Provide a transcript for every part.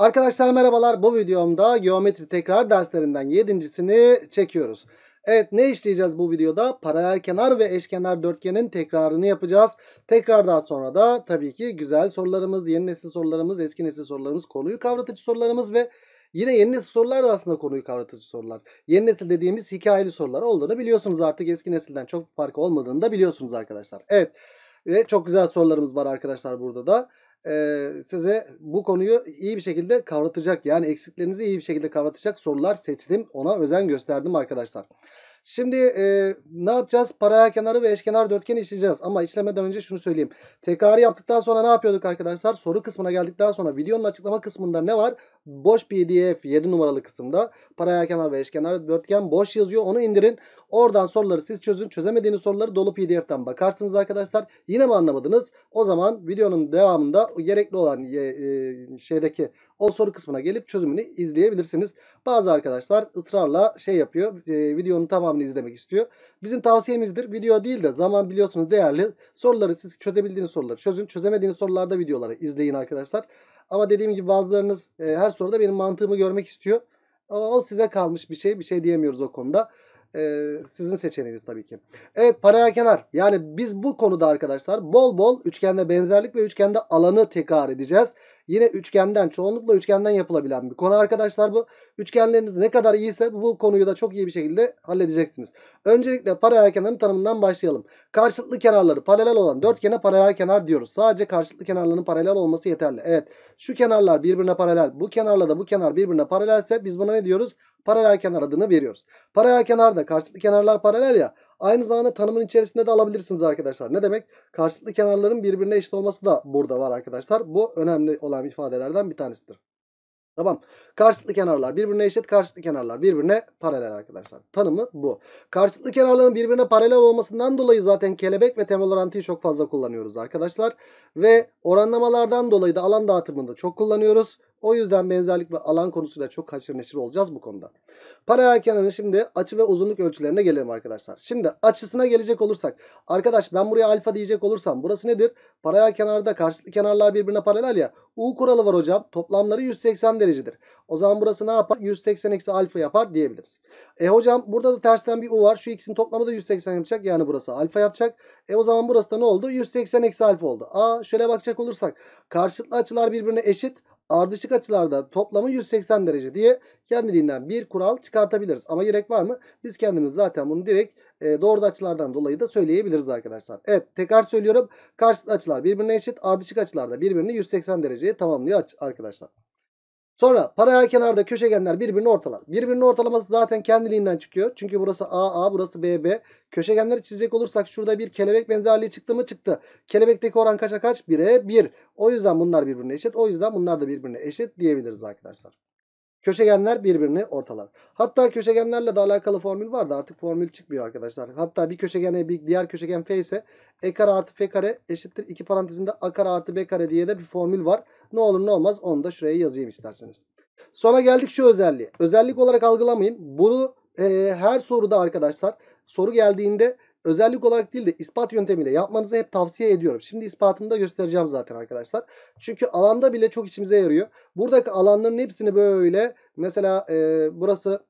Arkadaşlar merhabalar bu videomda geometri tekrar derslerinden yedincisini çekiyoruz. Evet ne işleyeceğiz bu videoda? Paralel kenar ve eşkenar dörtgenin tekrarını yapacağız. Tekrar daha sonra da tabii ki güzel sorularımız, yeni nesil sorularımız, eski nesil sorularımız, konuyu kavratıcı sorularımız ve Yine yeni nesil sorular da aslında konuyu kavratıcı sorular. Yeni nesil dediğimiz hikayeli sorular olduğunu biliyorsunuz artık. Eski nesilden çok farkı olmadığını da biliyorsunuz arkadaşlar. Evet ve çok güzel sorularımız var arkadaşlar burada da e, size bu konuyu iyi bir şekilde kavratacak yani eksiklerinizi iyi bir şekilde kavratacak sorular seçtim. Ona özen gösterdim arkadaşlar. Şimdi e, ne yapacağız? Paraya kenarı ve eşkenar dörtgeni işleyeceğiz. Ama işlemeden önce şunu söyleyeyim. Tekrarı yaptıktan sonra ne yapıyorduk arkadaşlar? Soru kısmına geldikten sonra videonun açıklama kısmında ne var? boş pdf e 7 numaralı kısımda paraya kenar ve eşkenar dörtgen boş yazıyor. Onu indirin. Oradan soruları siz çözün. Çözemediğiniz soruları dolu PDF'ten bakarsınız arkadaşlar. Yine mi anlamadınız? O zaman videonun devamında gerekli olan e, e, şeydeki o soru kısmına gelip çözümünü izleyebilirsiniz. Bazı arkadaşlar ısrarla şey yapıyor. E, videonun tamamını izlemek istiyor. Bizim tavsiyemizdir. Video değil de zaman biliyorsunuz değerli. Soruları siz çözebildiğiniz soruları çözün. Çözemediğiniz sorularda videoları izleyin arkadaşlar. Ama dediğim gibi bazılarınız e, her soruda benim mantığımı görmek istiyor. O, o size kalmış bir şey. Bir şey diyemiyoruz o konuda. E, sizin seçeneğiniz tabii ki. Evet paraya kenar. Yani biz bu konuda arkadaşlar bol bol üçgende benzerlik ve üçgende alanı tekrar edeceğiz. Yine üçgenden çoğunlukla üçgenden yapılabilen bir konu arkadaşlar bu. Üçgenleriniz ne kadar iyiyse bu konuyu da çok iyi bir şekilde halledeceksiniz. Öncelikle paralel kenarın tanımından başlayalım. Karşılıklı kenarları paralel olan dörtgene paralel kenar diyoruz. Sadece karşılıklı kenarların paralel olması yeterli. Evet şu kenarlar birbirine paralel bu kenarla da bu kenar birbirine paralelse biz buna ne diyoruz? Paralel kenar adını veriyoruz. Paralel kenarda karşılıklı kenarlar paralel ya Aynı zamanda tanımın içerisinde de alabilirsiniz arkadaşlar. Ne demek? Karşılıklı kenarların birbirine eşit olması da burada var arkadaşlar. Bu önemli olan ifadelerden bir tanesidir. Tamam. Karşılıklı kenarlar birbirine eşit, karşılıklı kenarlar birbirine paralel arkadaşlar. Tanımı bu. Karşılıklı kenarların birbirine paralel olmasından dolayı zaten kelebek ve temel orantıyı çok fazla kullanıyoruz arkadaşlar. Ve oranlamalardan dolayı da alan dağıtımında çok kullanıyoruz. O yüzden benzerlik ve alan konusuyla çok haşır neşir olacağız bu konuda. Paralel kenarın şimdi açı ve uzunluk ölçülerine gelelim arkadaşlar. Şimdi açısına gelecek olursak. Arkadaş ben buraya alfa diyecek olursam burası nedir? Paralel kenarda karşılıklı kenarlar birbirine paralel ya. U kuralı var hocam. Toplamları 180 derecedir. O zaman burası ne yapar? 180 eksi alfa yapar diyebiliriz. E hocam burada da tersten bir U var. Şu ikisinin toplamı da 180 yapacak. Yani burası alfa yapacak. E o zaman burası da ne oldu? 180 eksi alfa oldu. Aa şöyle bakacak olursak. Karşılıklı açılar birbirine eşit ardışık açılarda toplamı 180 derece diye kendiliğinden bir kural çıkartabiliriz. Ama gerek var mı? Biz kendimiz zaten bunu direkt e, doğru açılardan dolayı da söyleyebiliriz arkadaşlar. Evet tekrar söylüyorum. Karşıt açılar birbirine eşit. Ardışık açılar da birbirini 180 dereceye tamamlıyor arkadaşlar. Sonra paraya kenarda köşegenler birbirini ortalar. Birbirini ortalaması zaten kendiliğinden çıkıyor. Çünkü burası AA burası BB. Köşegenleri çizecek olursak şurada bir kelebek benzerliği çıktı mı çıktı. Kelebekteki oran kaça kaç? 1'e 1. O yüzden bunlar birbirine eşit. O yüzden bunlar da birbirine eşit diyebiliriz arkadaşlar. Köşegenler birbirini ortalar. Hatta köşegenlerle de alakalı formül vardı. artık formül çıkmıyor arkadaşlar. Hatta bir köşegene bir diğer köşegen f ise e kare artı f kare eşittir 2 parantezinde a kare artı b kare diye de bir formül var. Ne olur ne olmaz onu da şuraya yazayım isterseniz. Sonra geldik şu özelliği. Özellik olarak algılamayın. Bunu e, her soruda arkadaşlar soru geldiğinde özellik olarak değil de ispat yöntemiyle yapmanızı hep tavsiye ediyorum. Şimdi ispatını da göstereceğim zaten arkadaşlar. Çünkü alanda bile çok içimize yarıyor. Buradaki alanların hepsini böyle mesela e, burası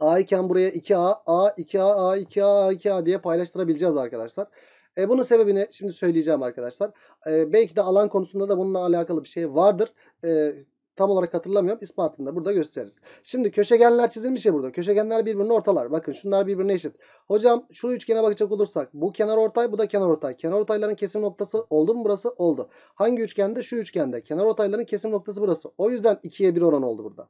A iken buraya 2A, A, 2A, A, 2A, A, 2A diye paylaştırabileceğiz arkadaşlar. E, bunun sebebini şimdi söyleyeceğim arkadaşlar. E, belki de alan konusunda da bununla alakalı bir şey vardır. E, tam olarak hatırlamıyorum. İspatını da burada gösteririz. Şimdi köşegenler çizilmiş ya burada. Köşegenler birbirine ortalar. Bakın şunlar birbirine eşit. Hocam şu üçgene bakacak olursak bu kenar ortay bu da kenar ortay. Kenar ortayların kesim noktası oldu mu burası? Oldu. Hangi üçgende? Şu üçgende. Kenar ortayların kesim noktası burası. O yüzden 2'ye 1 oran oldu burada.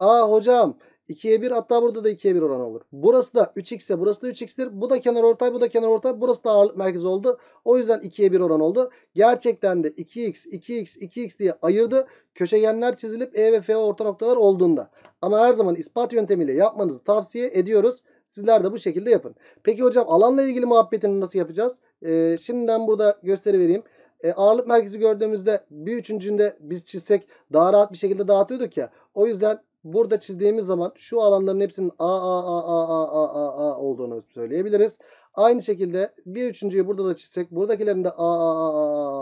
Aa hocam 2'ye 1 hatta burada da 2'ye 1 oran olur. Burası da 3x burası da 3x'tir. Bu da kenar ortay bu da kenar ortay. Burası da ağırlık merkezi oldu. O yüzden 2'ye 1 oran oldu. Gerçekten de 2x 2x 2x diye ayırdı. Köşegenler çizilip E ve F orta noktalar olduğunda. Ama her zaman ispat yöntemiyle yapmanızı tavsiye ediyoruz. Sizler de bu şekilde yapın. Peki hocam alanla ilgili muhabbetini nasıl yapacağız? Ee, şimdiden burada gösteri vereyim e, ağırlık merkezi gördüğümüzde bir üçüncünde biz çizsek daha rahat bir şekilde dağıtıyorduk ya. O yüzden burada çizdiğimiz zaman şu alanların hepsinin a a a a a a a a olduğunu söyleyebiliriz. Aynı şekilde bir üçüncüyü burada da çizsek buradakilerin de a a a a a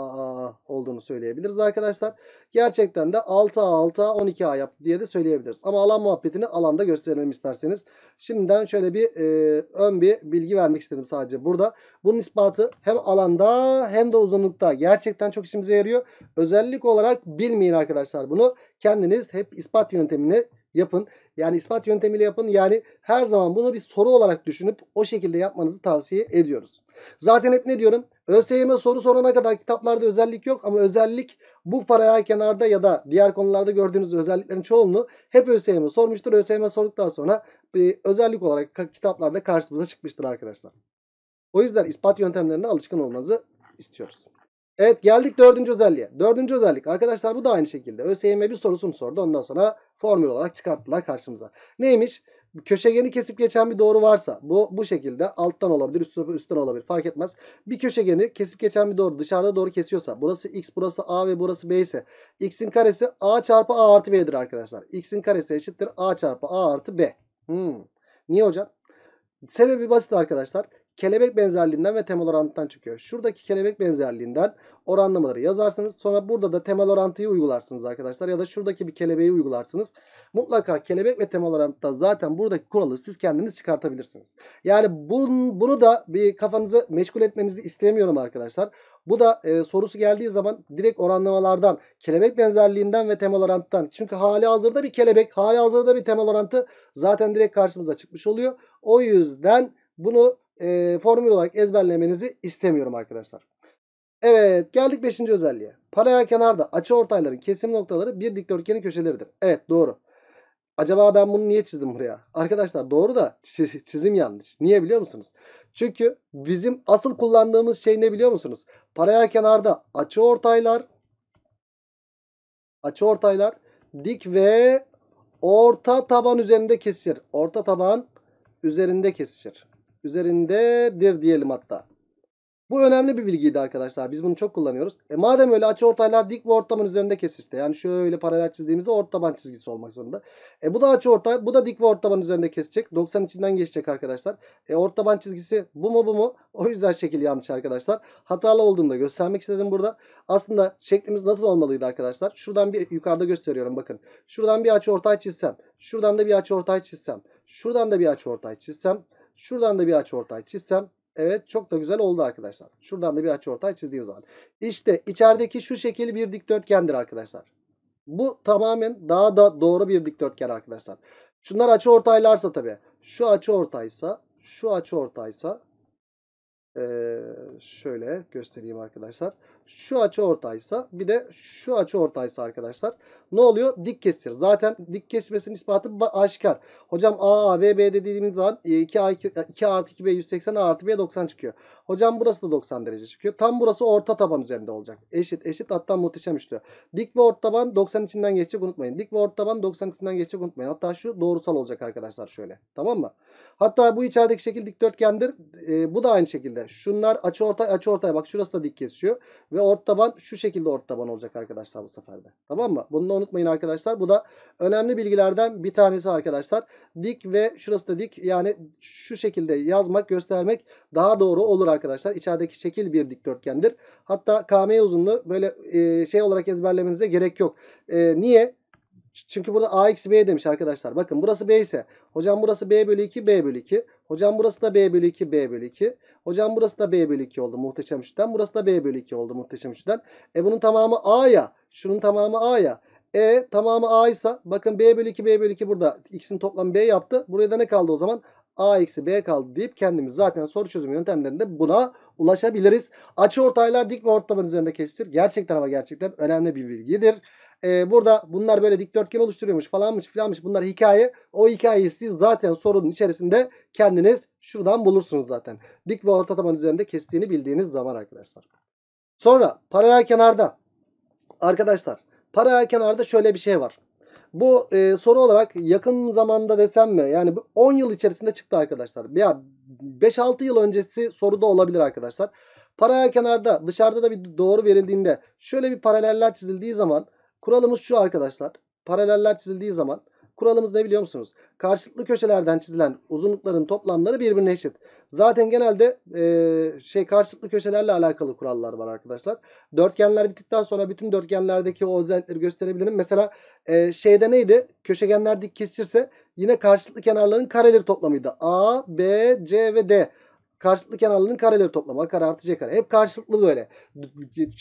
olduğunu söyleyebiliriz arkadaşlar. Gerçekten de 6A 6A 12A yaptı diye de söyleyebiliriz. Ama alan muhabbetini alanda gösterelim isterseniz. Şimdiden şöyle bir e, ön bir bilgi vermek istedim sadece burada. Bunun ispatı hem alanda hem de uzunlukta gerçekten çok işimize yarıyor. Özellik olarak bilmeyin arkadaşlar bunu. Kendiniz hep ispat yöntemini yapın. Yani ispat yöntemiyle yapın. Yani her zaman bunu bir soru olarak düşünüp o şekilde yapmanızı tavsiye ediyoruz. Zaten hep ne diyorum? ÖSYM soru sorana kadar kitaplarda özellik yok ama özellik bu paraya kenarda ya da diğer konularda gördüğünüz özelliklerin çoğunluğu hep ÖSYM sormuştur. ÖSYM sorduktan sonra bir özellik olarak kitaplarda karşımıza çıkmıştır arkadaşlar. O yüzden ispat yöntemlerine alışkın olmanızı istiyoruz. Evet geldik dördüncü özelliğe. Dördüncü özellik arkadaşlar bu da aynı şekilde. ÖSYM bir sorusunu sordu ondan sonra formül olarak çıkarttılar karşımıza. Neymiş? köşegeni kesip geçen bir doğru varsa bu bu şekilde alttan olabilir üstten, üstten olabilir fark etmez. Bir köşegeni kesip geçen bir doğru dışarıda doğru kesiyorsa burası x burası a ve burası b ise x'in karesi a çarpı a artı b'dir arkadaşlar. x'in karesi eşittir a çarpı a artı b. Hmm. Niye hocam? Sebebi basit arkadaşlar kelebek benzerliğinden ve temel orantından çıkıyor. Şuradaki kelebek benzerliğinden oranlamaları yazarsınız. Sonra burada da temel orantıyı uygularsınız arkadaşlar. Ya da şuradaki bir kelebeği uygularsınız. Mutlaka kelebek ve temel orantıda zaten buradaki kuralı siz kendiniz çıkartabilirsiniz. Yani bun, bunu da bir kafanızı meşgul etmenizi istemiyorum arkadaşlar. Bu da e, sorusu geldiği zaman direkt oranlamalardan, kelebek benzerliğinden ve temel orantıdan. Çünkü hali hazırda bir kelebek, hali hazırda bir temel orantı zaten direkt karşımıza çıkmış oluyor. O yüzden bunu e, formül olarak ezberlemenizi istemiyorum arkadaşlar. Evet geldik 5. özelliğe. Paralel kenarda açı ortayların kesim noktaları bir dikdörtgenin köşeleridir. Evet doğru. Acaba ben bunu niye çizdim buraya? Arkadaşlar doğru da çizim yanlış. Niye biliyor musunuz? Çünkü bizim asıl kullandığımız şey ne biliyor musunuz? Paralel kenarda açı ortaylar açı ortaylar dik ve orta taban üzerinde kesişir. Orta taban üzerinde kesişir. Üzerindedir diyelim hatta. Bu önemli bir bilgiydi arkadaşlar. Biz bunu çok kullanıyoruz. E madem öyle açı ortaylar dik ve ortamın üzerinde kesişte. Yani şöyle paralel çizdiğimizde ort taban çizgisi olmak zorunda. E bu da açı ortay. Bu da dik ve ort taban üzerinde kesecek. 90 içinden geçecek arkadaşlar. E ort taban çizgisi bu mu bu mu? O yüzden şekil yanlış arkadaşlar. Hatalı olduğunu da göstermek istedim burada. Aslında şeklimiz nasıl olmalıydı arkadaşlar? Şuradan bir yukarıda gösteriyorum bakın. Şuradan bir açı ortay çizsem. Şuradan da bir açı ortay çizsem. Şuradan da bir açı ortay çizsem. Şuradan da bir açı ortay çizsem Evet çok da güzel oldu arkadaşlar. Şuradan da bir açı ortay çizdiğim zaman. İşte içerideki şu şekilli bir dikdörtgendir arkadaşlar. Bu tamamen daha da doğru bir dikdörtgen arkadaşlar. Şunlar açı ortaylarsa tabii. Şu açı ortaysa, şu açı ortaysa ee, şöyle göstereyim arkadaşlar şu açı ortaysa bir de şu açı ortaysa arkadaşlar ne oluyor? Dik kesir. Zaten dik kesmesinin ispatı aşikar. Hocam A, B, B dediğimiz zaman 2, e, A, 2 e, artı 2B 180 A artı B 90 çıkıyor. Hocam burası da 90 derece çıkıyor. Tam burası orta taban üzerinde olacak. Eşit eşit hatta muhteşem üçlü. Dik ve orta taban 90 içinden geçecek unutmayın. Dik ve orta taban 90 içinden geçecek unutmayın. Hatta şu doğrusal olacak arkadaşlar şöyle. Tamam mı? Hatta bu içerideki şekil dikdörtgendir. E, bu da aynı şekilde. Şunlar açı ortay açı ortay. Bak şurası da dik kesiyor. Ve ort taban şu şekilde ort taban olacak arkadaşlar bu seferde. Tamam mı? Bunu da unutmayın arkadaşlar. Bu da önemli bilgilerden bir tanesi arkadaşlar. Dik ve şurası da dik. Yani şu şekilde yazmak, göstermek daha doğru olur arkadaşlar. İçerideki şekil bir dikdörtgendir. Hatta KM uzunluğu böyle e, şey olarak ezberlemenize gerek yok. E, niye? Çünkü burada A B demiş arkadaşlar. Bakın burası B ise. Hocam burası B bölü 2, B bölü 2. Hocam burası da B bölü 2, B bölü 2. Hocam burası da b bölü 2 oldu muhteşem üçlüden. Burası da b bölü 2 oldu muhteşem üçlüden. E bunun tamamı a ya. Şunun tamamı a ya. E tamamı a ise bakın b bölü 2 b bölü 2 burada. X'in toplamı b yaptı. Buraya da ne kaldı o zaman? A eksi B kaldı deyip kendimiz zaten soru çözüm yöntemlerinde buna ulaşabiliriz. Açı ortaylar dik ve ortamın üzerinde kesilir. Gerçekten ama gerçekten önemli bir bilgidir e, burada bunlar böyle dikdörtgen oluşturuyormuş falanmış filanmış bunlar hikaye. O hikayeyi siz zaten sorunun içerisinde kendiniz şuradan bulursunuz zaten. Dik ve orta taban üzerinde kestiğini bildiğiniz zaman arkadaşlar. Sonra paralel kenarda arkadaşlar paralel kenarda şöyle bir şey var. Bu e, soru olarak yakın zamanda desem mi? Yani 10 yıl içerisinde çıktı arkadaşlar. Ya 5-6 yıl öncesi soruda olabilir arkadaşlar. Paralel kenarda dışarıda da bir doğru verildiğinde şöyle bir paraleller çizildiği zaman Kuralımız şu arkadaşlar. Paraleller çizildiği zaman kuralımız ne biliyor musunuz? Karşılıklı köşelerden çizilen uzunlukların toplamları birbirine eşit. Zaten genelde e, şey karşılıklı köşelerle alakalı kurallar var arkadaşlar. Dörtgenler bittikten sonra bütün dörtgenlerdeki o özellikleri gösterebilirim. Mesela e, şeyde neydi? Köşegenler dik kesişirse yine karşılıklı kenarların kareleri toplamıydı. A, B, C ve D. Karşılıklı kenarların kareleri toplama. Kare artı c kare. Hep karşılıklı böyle.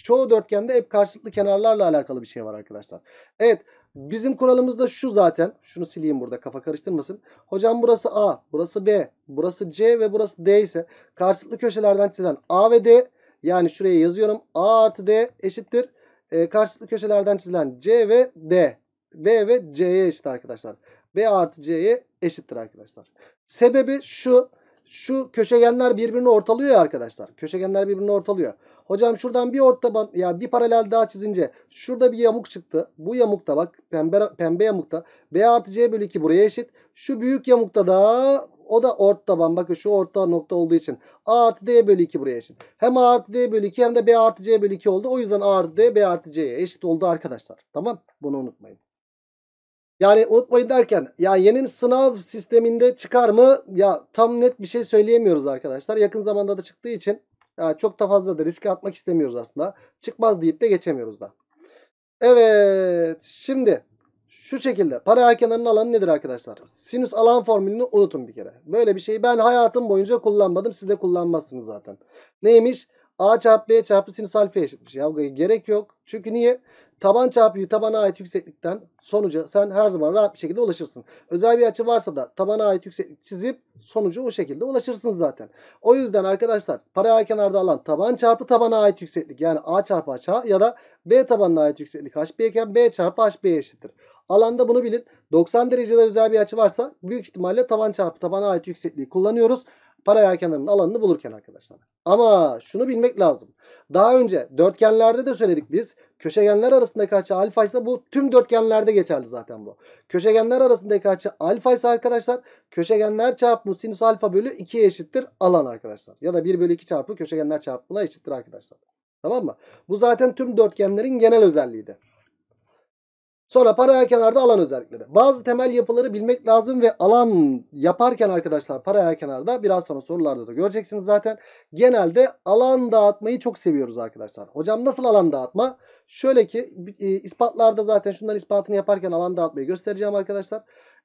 Çoğu dörtgende hep karşılıklı kenarlarla alakalı bir şey var arkadaşlar. Evet. Bizim kuralımız da şu zaten. Şunu sileyim burada kafa karıştırmasın. Hocam burası A, burası B, burası C ve burası D ise karşılıklı köşelerden çizilen A ve D yani şuraya yazıyorum A artı D eşittir. E, karşılıklı köşelerden çizilen C ve D. B ve C'ye eşit arkadaşlar. B artı C'ye eşittir arkadaşlar. Sebebi şu şu köşegenler birbirini ortalıyor ya arkadaşlar. Köşegenler birbirini ortalıyor. Hocam şuradan bir orta ya bir paralel daha çizince şurada bir yamuk çıktı. Bu yamukta bak pembe pembe yamukta B artı C bölü 2 buraya eşit. Şu büyük yamukta da o da ort taban. Bakın şu orta nokta olduğu için. A artı D bölü 2 buraya eşit. Hem A artı D bölü 2 hem de B artı C bölü 2 oldu. O yüzden A artı D B artı C'ye eşit oldu arkadaşlar. Tamam bunu unutmayın. Yani unutmayın derken ya yeni sınav sisteminde çıkar mı? Ya tam net bir şey söyleyemiyoruz arkadaşlar. Yakın zamanda da çıktığı için ya, çok da fazla da riske atmak istemiyoruz aslında. Çıkmaz deyip de geçemiyoruz da. Evet şimdi şu şekilde paralel kenarının alanı nedir arkadaşlar? Sinüs alan formülünü unutun bir kere. Böyle bir şeyi ben hayatım boyunca kullanmadım. Siz de kullanmazsınız zaten. Neymiş? A çarpı B çarpı sinüs alfa eşitmiş. Ya gerek yok. Çünkü niye? Taban çarpı tabana ait yükseklikten sonuca sen her zaman rahat bir şekilde ulaşırsın. Özel bir açı varsa da tabana ait yükseklik çizip sonucu o şekilde ulaşırsın zaten. O yüzden arkadaşlar paralel kenarda alan taban çarpı tabana ait yükseklik yani A çarpı H ya da B tabanına ait yükseklik HB iken B çarpı HB'ye eşittir. Alanda bunu bilin. 90 derecede özel bir açı varsa büyük ihtimalle taban çarpı tabana ait yüksekliği kullanıyoruz. Paralel kenarının alanını bulurken arkadaşlar. Ama şunu bilmek lazım. Daha önce dörtgenlerde de söyledik biz. Köşegenler arasındaki açı alfa ise bu tüm dörtgenlerde geçerli zaten bu. Köşegenler arasındaki açı alfa ise arkadaşlar köşegenler çarpımı sinüs alfa bölü 2'ye eşittir alan arkadaşlar. Ya da 1 bölü 2 çarpı köşegenler çarpımına eşittir arkadaşlar. Tamam mı? Bu zaten tüm dörtgenlerin genel özelliğiydi. Sonra paraya kenarda alan özellikleri. Bazı temel yapıları bilmek lazım ve alan yaparken arkadaşlar paraya kenarda biraz sonra sorularda da göreceksiniz zaten. Genelde alan dağıtmayı çok seviyoruz arkadaşlar. Hocam nasıl alan dağıtma? Şöyle ki e, ispatlarda zaten şunların ispatını yaparken alan dağıtmayı göstereceğim arkadaşlar.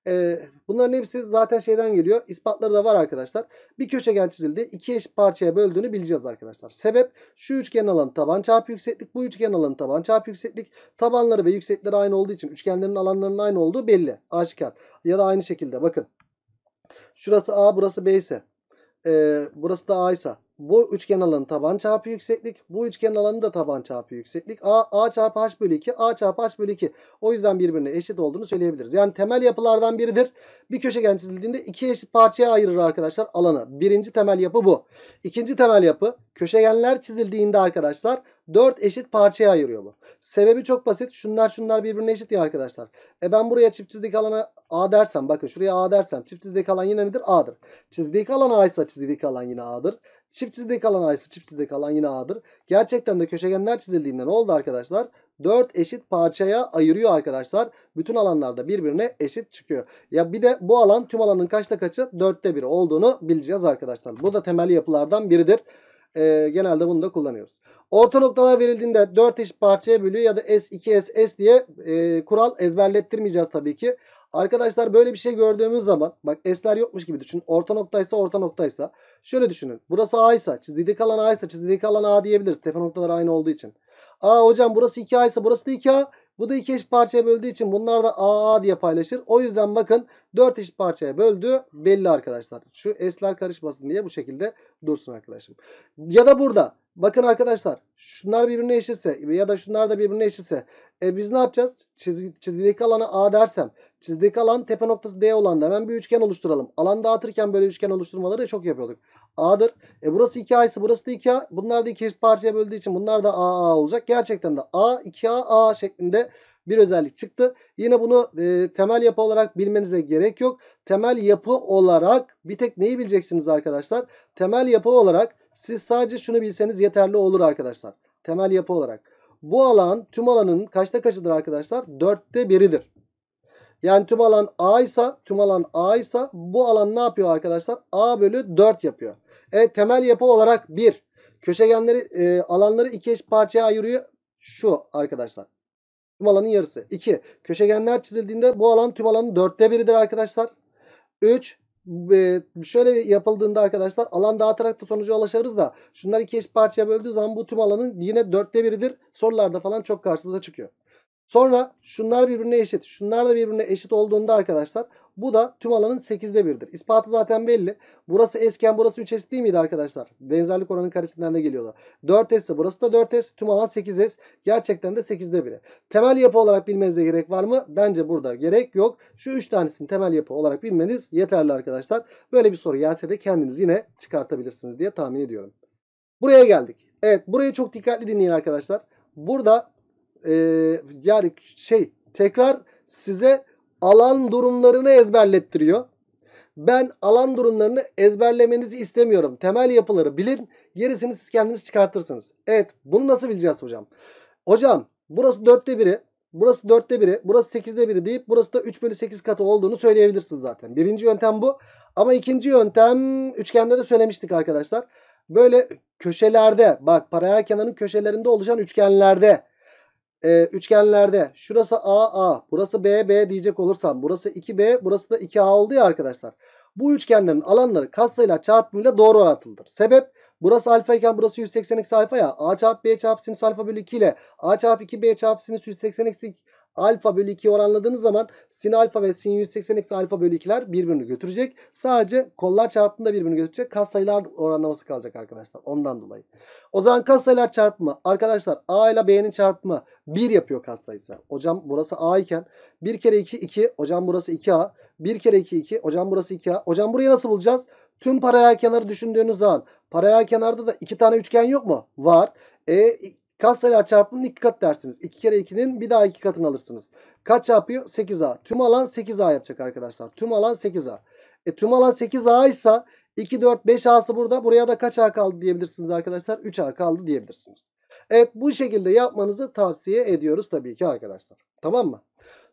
E, bunların hepsi zaten şeyden geliyor. İspatları da var arkadaşlar. Bir köşegen çizildi. İki eş parçaya böldüğünü bileceğiz arkadaşlar. Sebep şu üçgen alanı taban çarpı yükseklik. Bu üçgen alanı taban çarpı yükseklik. Tabanları ve yüksekleri aynı olduğu için üçgenlerin alanlarının aynı olduğu belli. Aşikar. Ya da aynı şekilde bakın. Şurası A burası B ise. E, burası da A ise bu üçgen alanı taban çarpı yükseklik. Bu üçgen alanı da taban çarpı yükseklik. A, A çarpı H bölü 2. A çarpı H bölü 2. O yüzden birbirine eşit olduğunu söyleyebiliriz. Yani temel yapılardan biridir. Bir köşegen çizildiğinde iki eşit parçaya ayırır arkadaşlar alanı. Birinci temel yapı bu. İkinci temel yapı köşegenler çizildiğinde arkadaşlar dört eşit parçaya ayırıyor bu. Sebebi çok basit. Şunlar şunlar birbirine eşit ya arkadaşlar. E ben buraya çift çizdik alanı A dersem bakın şuraya A dersem çift çizdik alan yine nedir? A'dır. Çizdik alan A ise çizdik alan yine A'dır. Çipsizde kalan A'sı çipsizde kalan yine A'dır. Gerçekten de köşegenler çizildiğinden oldu arkadaşlar? 4 eşit parçaya ayırıyor arkadaşlar. Bütün alanlarda birbirine eşit çıkıyor. Ya bir de bu alan tüm alanın kaçta kaçı? 4'te 1 olduğunu bileceğiz arkadaşlar. Bu da temel yapılardan biridir. Ee, genelde bunu da kullanıyoruz. Orta noktalar verildiğinde 4 eşit parçaya bölüyor ya da S, 2S, S diye e, kural ezberlettirmeyeceğiz tabii ki. Arkadaşlar böyle bir şey gördüğümüz zaman bak S'ler yokmuş gibi düşün. Orta noktaysa orta noktaysa. Şöyle düşünün. Burası A ise çizgideki alan A ise çizgideki alan A diyebiliriz. Tepe noktaları aynı olduğu için. A hocam burası 2A ise burası da 2A. Bu da iki eşit parçaya böldüğü için bunlar da AA diye paylaşır. O yüzden bakın 4 eşit parçaya böldü belli arkadaşlar. Şu S'ler karışmasın diye bu şekilde dursun arkadaşım. Ya da burada bakın arkadaşlar şunlar birbirine eşitse ya da şunlar da birbirine eşitse e biz ne yapacağız? Çizgi, çizgideki alana A dersem Çizdeki alan tepe noktası D olan da hemen bir üçgen oluşturalım. Alan dağıtırken böyle üçgen oluşturmaları çok yapıyorduk. A'dır. E burası 2A ise burası da 2A. Bunlar da iki parçaya böldüğü için bunlar da AA olacak. Gerçekten de A 2A A şeklinde bir özellik çıktı. Yine bunu e, temel yapı olarak bilmenize gerek yok. Temel yapı olarak bir tek neyi bileceksiniz arkadaşlar? Temel yapı olarak siz sadece şunu bilseniz yeterli olur arkadaşlar. Temel yapı olarak. Bu alan tüm alanın kaçta kaçıdır arkadaşlar? Dörtte biridir. Yani tüm alan A ise tüm alan A ise bu alan ne yapıyor arkadaşlar? A bölü 4 yapıyor. E, temel yapı olarak 1. Köşegenleri e, alanları iki eş parçaya ayırıyor. Şu arkadaşlar. Tüm alanın yarısı. 2. Köşegenler çizildiğinde bu alan tüm alanın dörtte biridir arkadaşlar. 3. E, şöyle yapıldığında arkadaşlar alan dağıtarak da sonuca ulaşırız da şunlar iki eş parçaya böldüğü zaman bu tüm alanın yine dörtte biridir. Sorularda falan çok karşımıza çıkıyor. Sonra şunlar birbirine eşit. Şunlar da birbirine eşit olduğunda arkadaşlar bu da tüm alanın 8'de 1'dir. İspatı zaten belli. Burası esken burası 3s değil miydi arkadaşlar? Benzerlik oranının karesinden de geliyordu. 4s ise burası da 4s. Tüm alan 8s. Gerçekten de 8'de 1'i. Temel yapı olarak bilmenize gerek var mı? Bence burada gerek yok. Şu 3 tanesini temel yapı olarak bilmeniz yeterli arkadaşlar. Böyle bir soru gelse de kendiniz yine çıkartabilirsiniz diye tahmin ediyorum. Buraya geldik. Evet burayı çok dikkatli dinleyin arkadaşlar. Burada e, yani şey tekrar size alan durumlarını ezberlettiriyor. Ben alan durumlarını ezberlemenizi istemiyorum. Temel yapıları bilin. Gerisini siz kendiniz çıkartırsınız. Evet bunu nasıl bileceğiz hocam? Hocam burası dörtte biri. Burası dörtte biri. Burası sekizde biri deyip burası da 3 bölü 8 katı olduğunu söyleyebilirsiniz zaten. Birinci yöntem bu. Ama ikinci yöntem üçgende de söylemiştik arkadaşlar. Böyle köşelerde bak paralel kenarın köşelerinde oluşan üçgenlerde e, üçgenlerde şurası A A burası B B diyecek olursam burası 2B burası da 2A oldu ya arkadaşlar. Bu üçgenlerin alanları katsayılar çarpımıyla doğru orantılıdır. Sebep burası alfa iken burası 180 eksi alfa ya. A çarpı B çarpı sinüs alfa bölü 2 ile A çarpı 2B çarpı sinüs 180 eksi alfa bölü 2'yi oranladığınız zaman sin alfa ve sin 180 eksi alfa bölü 2'ler birbirini götürecek. Sadece kollar çarpımında birbirini götürecek. Kas sayılar oranlaması kalacak arkadaşlar. Ondan dolayı. O zaman kas sayılar çarpımı arkadaşlar A ile B'nin çarpımı 1 yapıyor kas sayısı. Hocam burası A iken 1 kere 2 2. Hocam burası 2A. 1 kere 2 2. Hocam burası 2A. Hocam burayı nasıl bulacağız? Tüm paraya kenarı düşündüğünüz zaman Paraya kenarda da iki tane üçgen yok mu? Var. E Kaç sayılar çarpımının 2 kat dersiniz. 2 kere 2'nin bir daha iki katını alırsınız. Kaç yapıyor? 8A. Tüm alan 8A yapacak arkadaşlar. Tüm alan 8A. E tüm alan 8A ise 2, 4, 5 A'sı burada. Buraya da kaç A kaldı diyebilirsiniz arkadaşlar? 3 A kaldı diyebilirsiniz. Evet bu şekilde yapmanızı tavsiye ediyoruz tabii ki arkadaşlar. Tamam mı?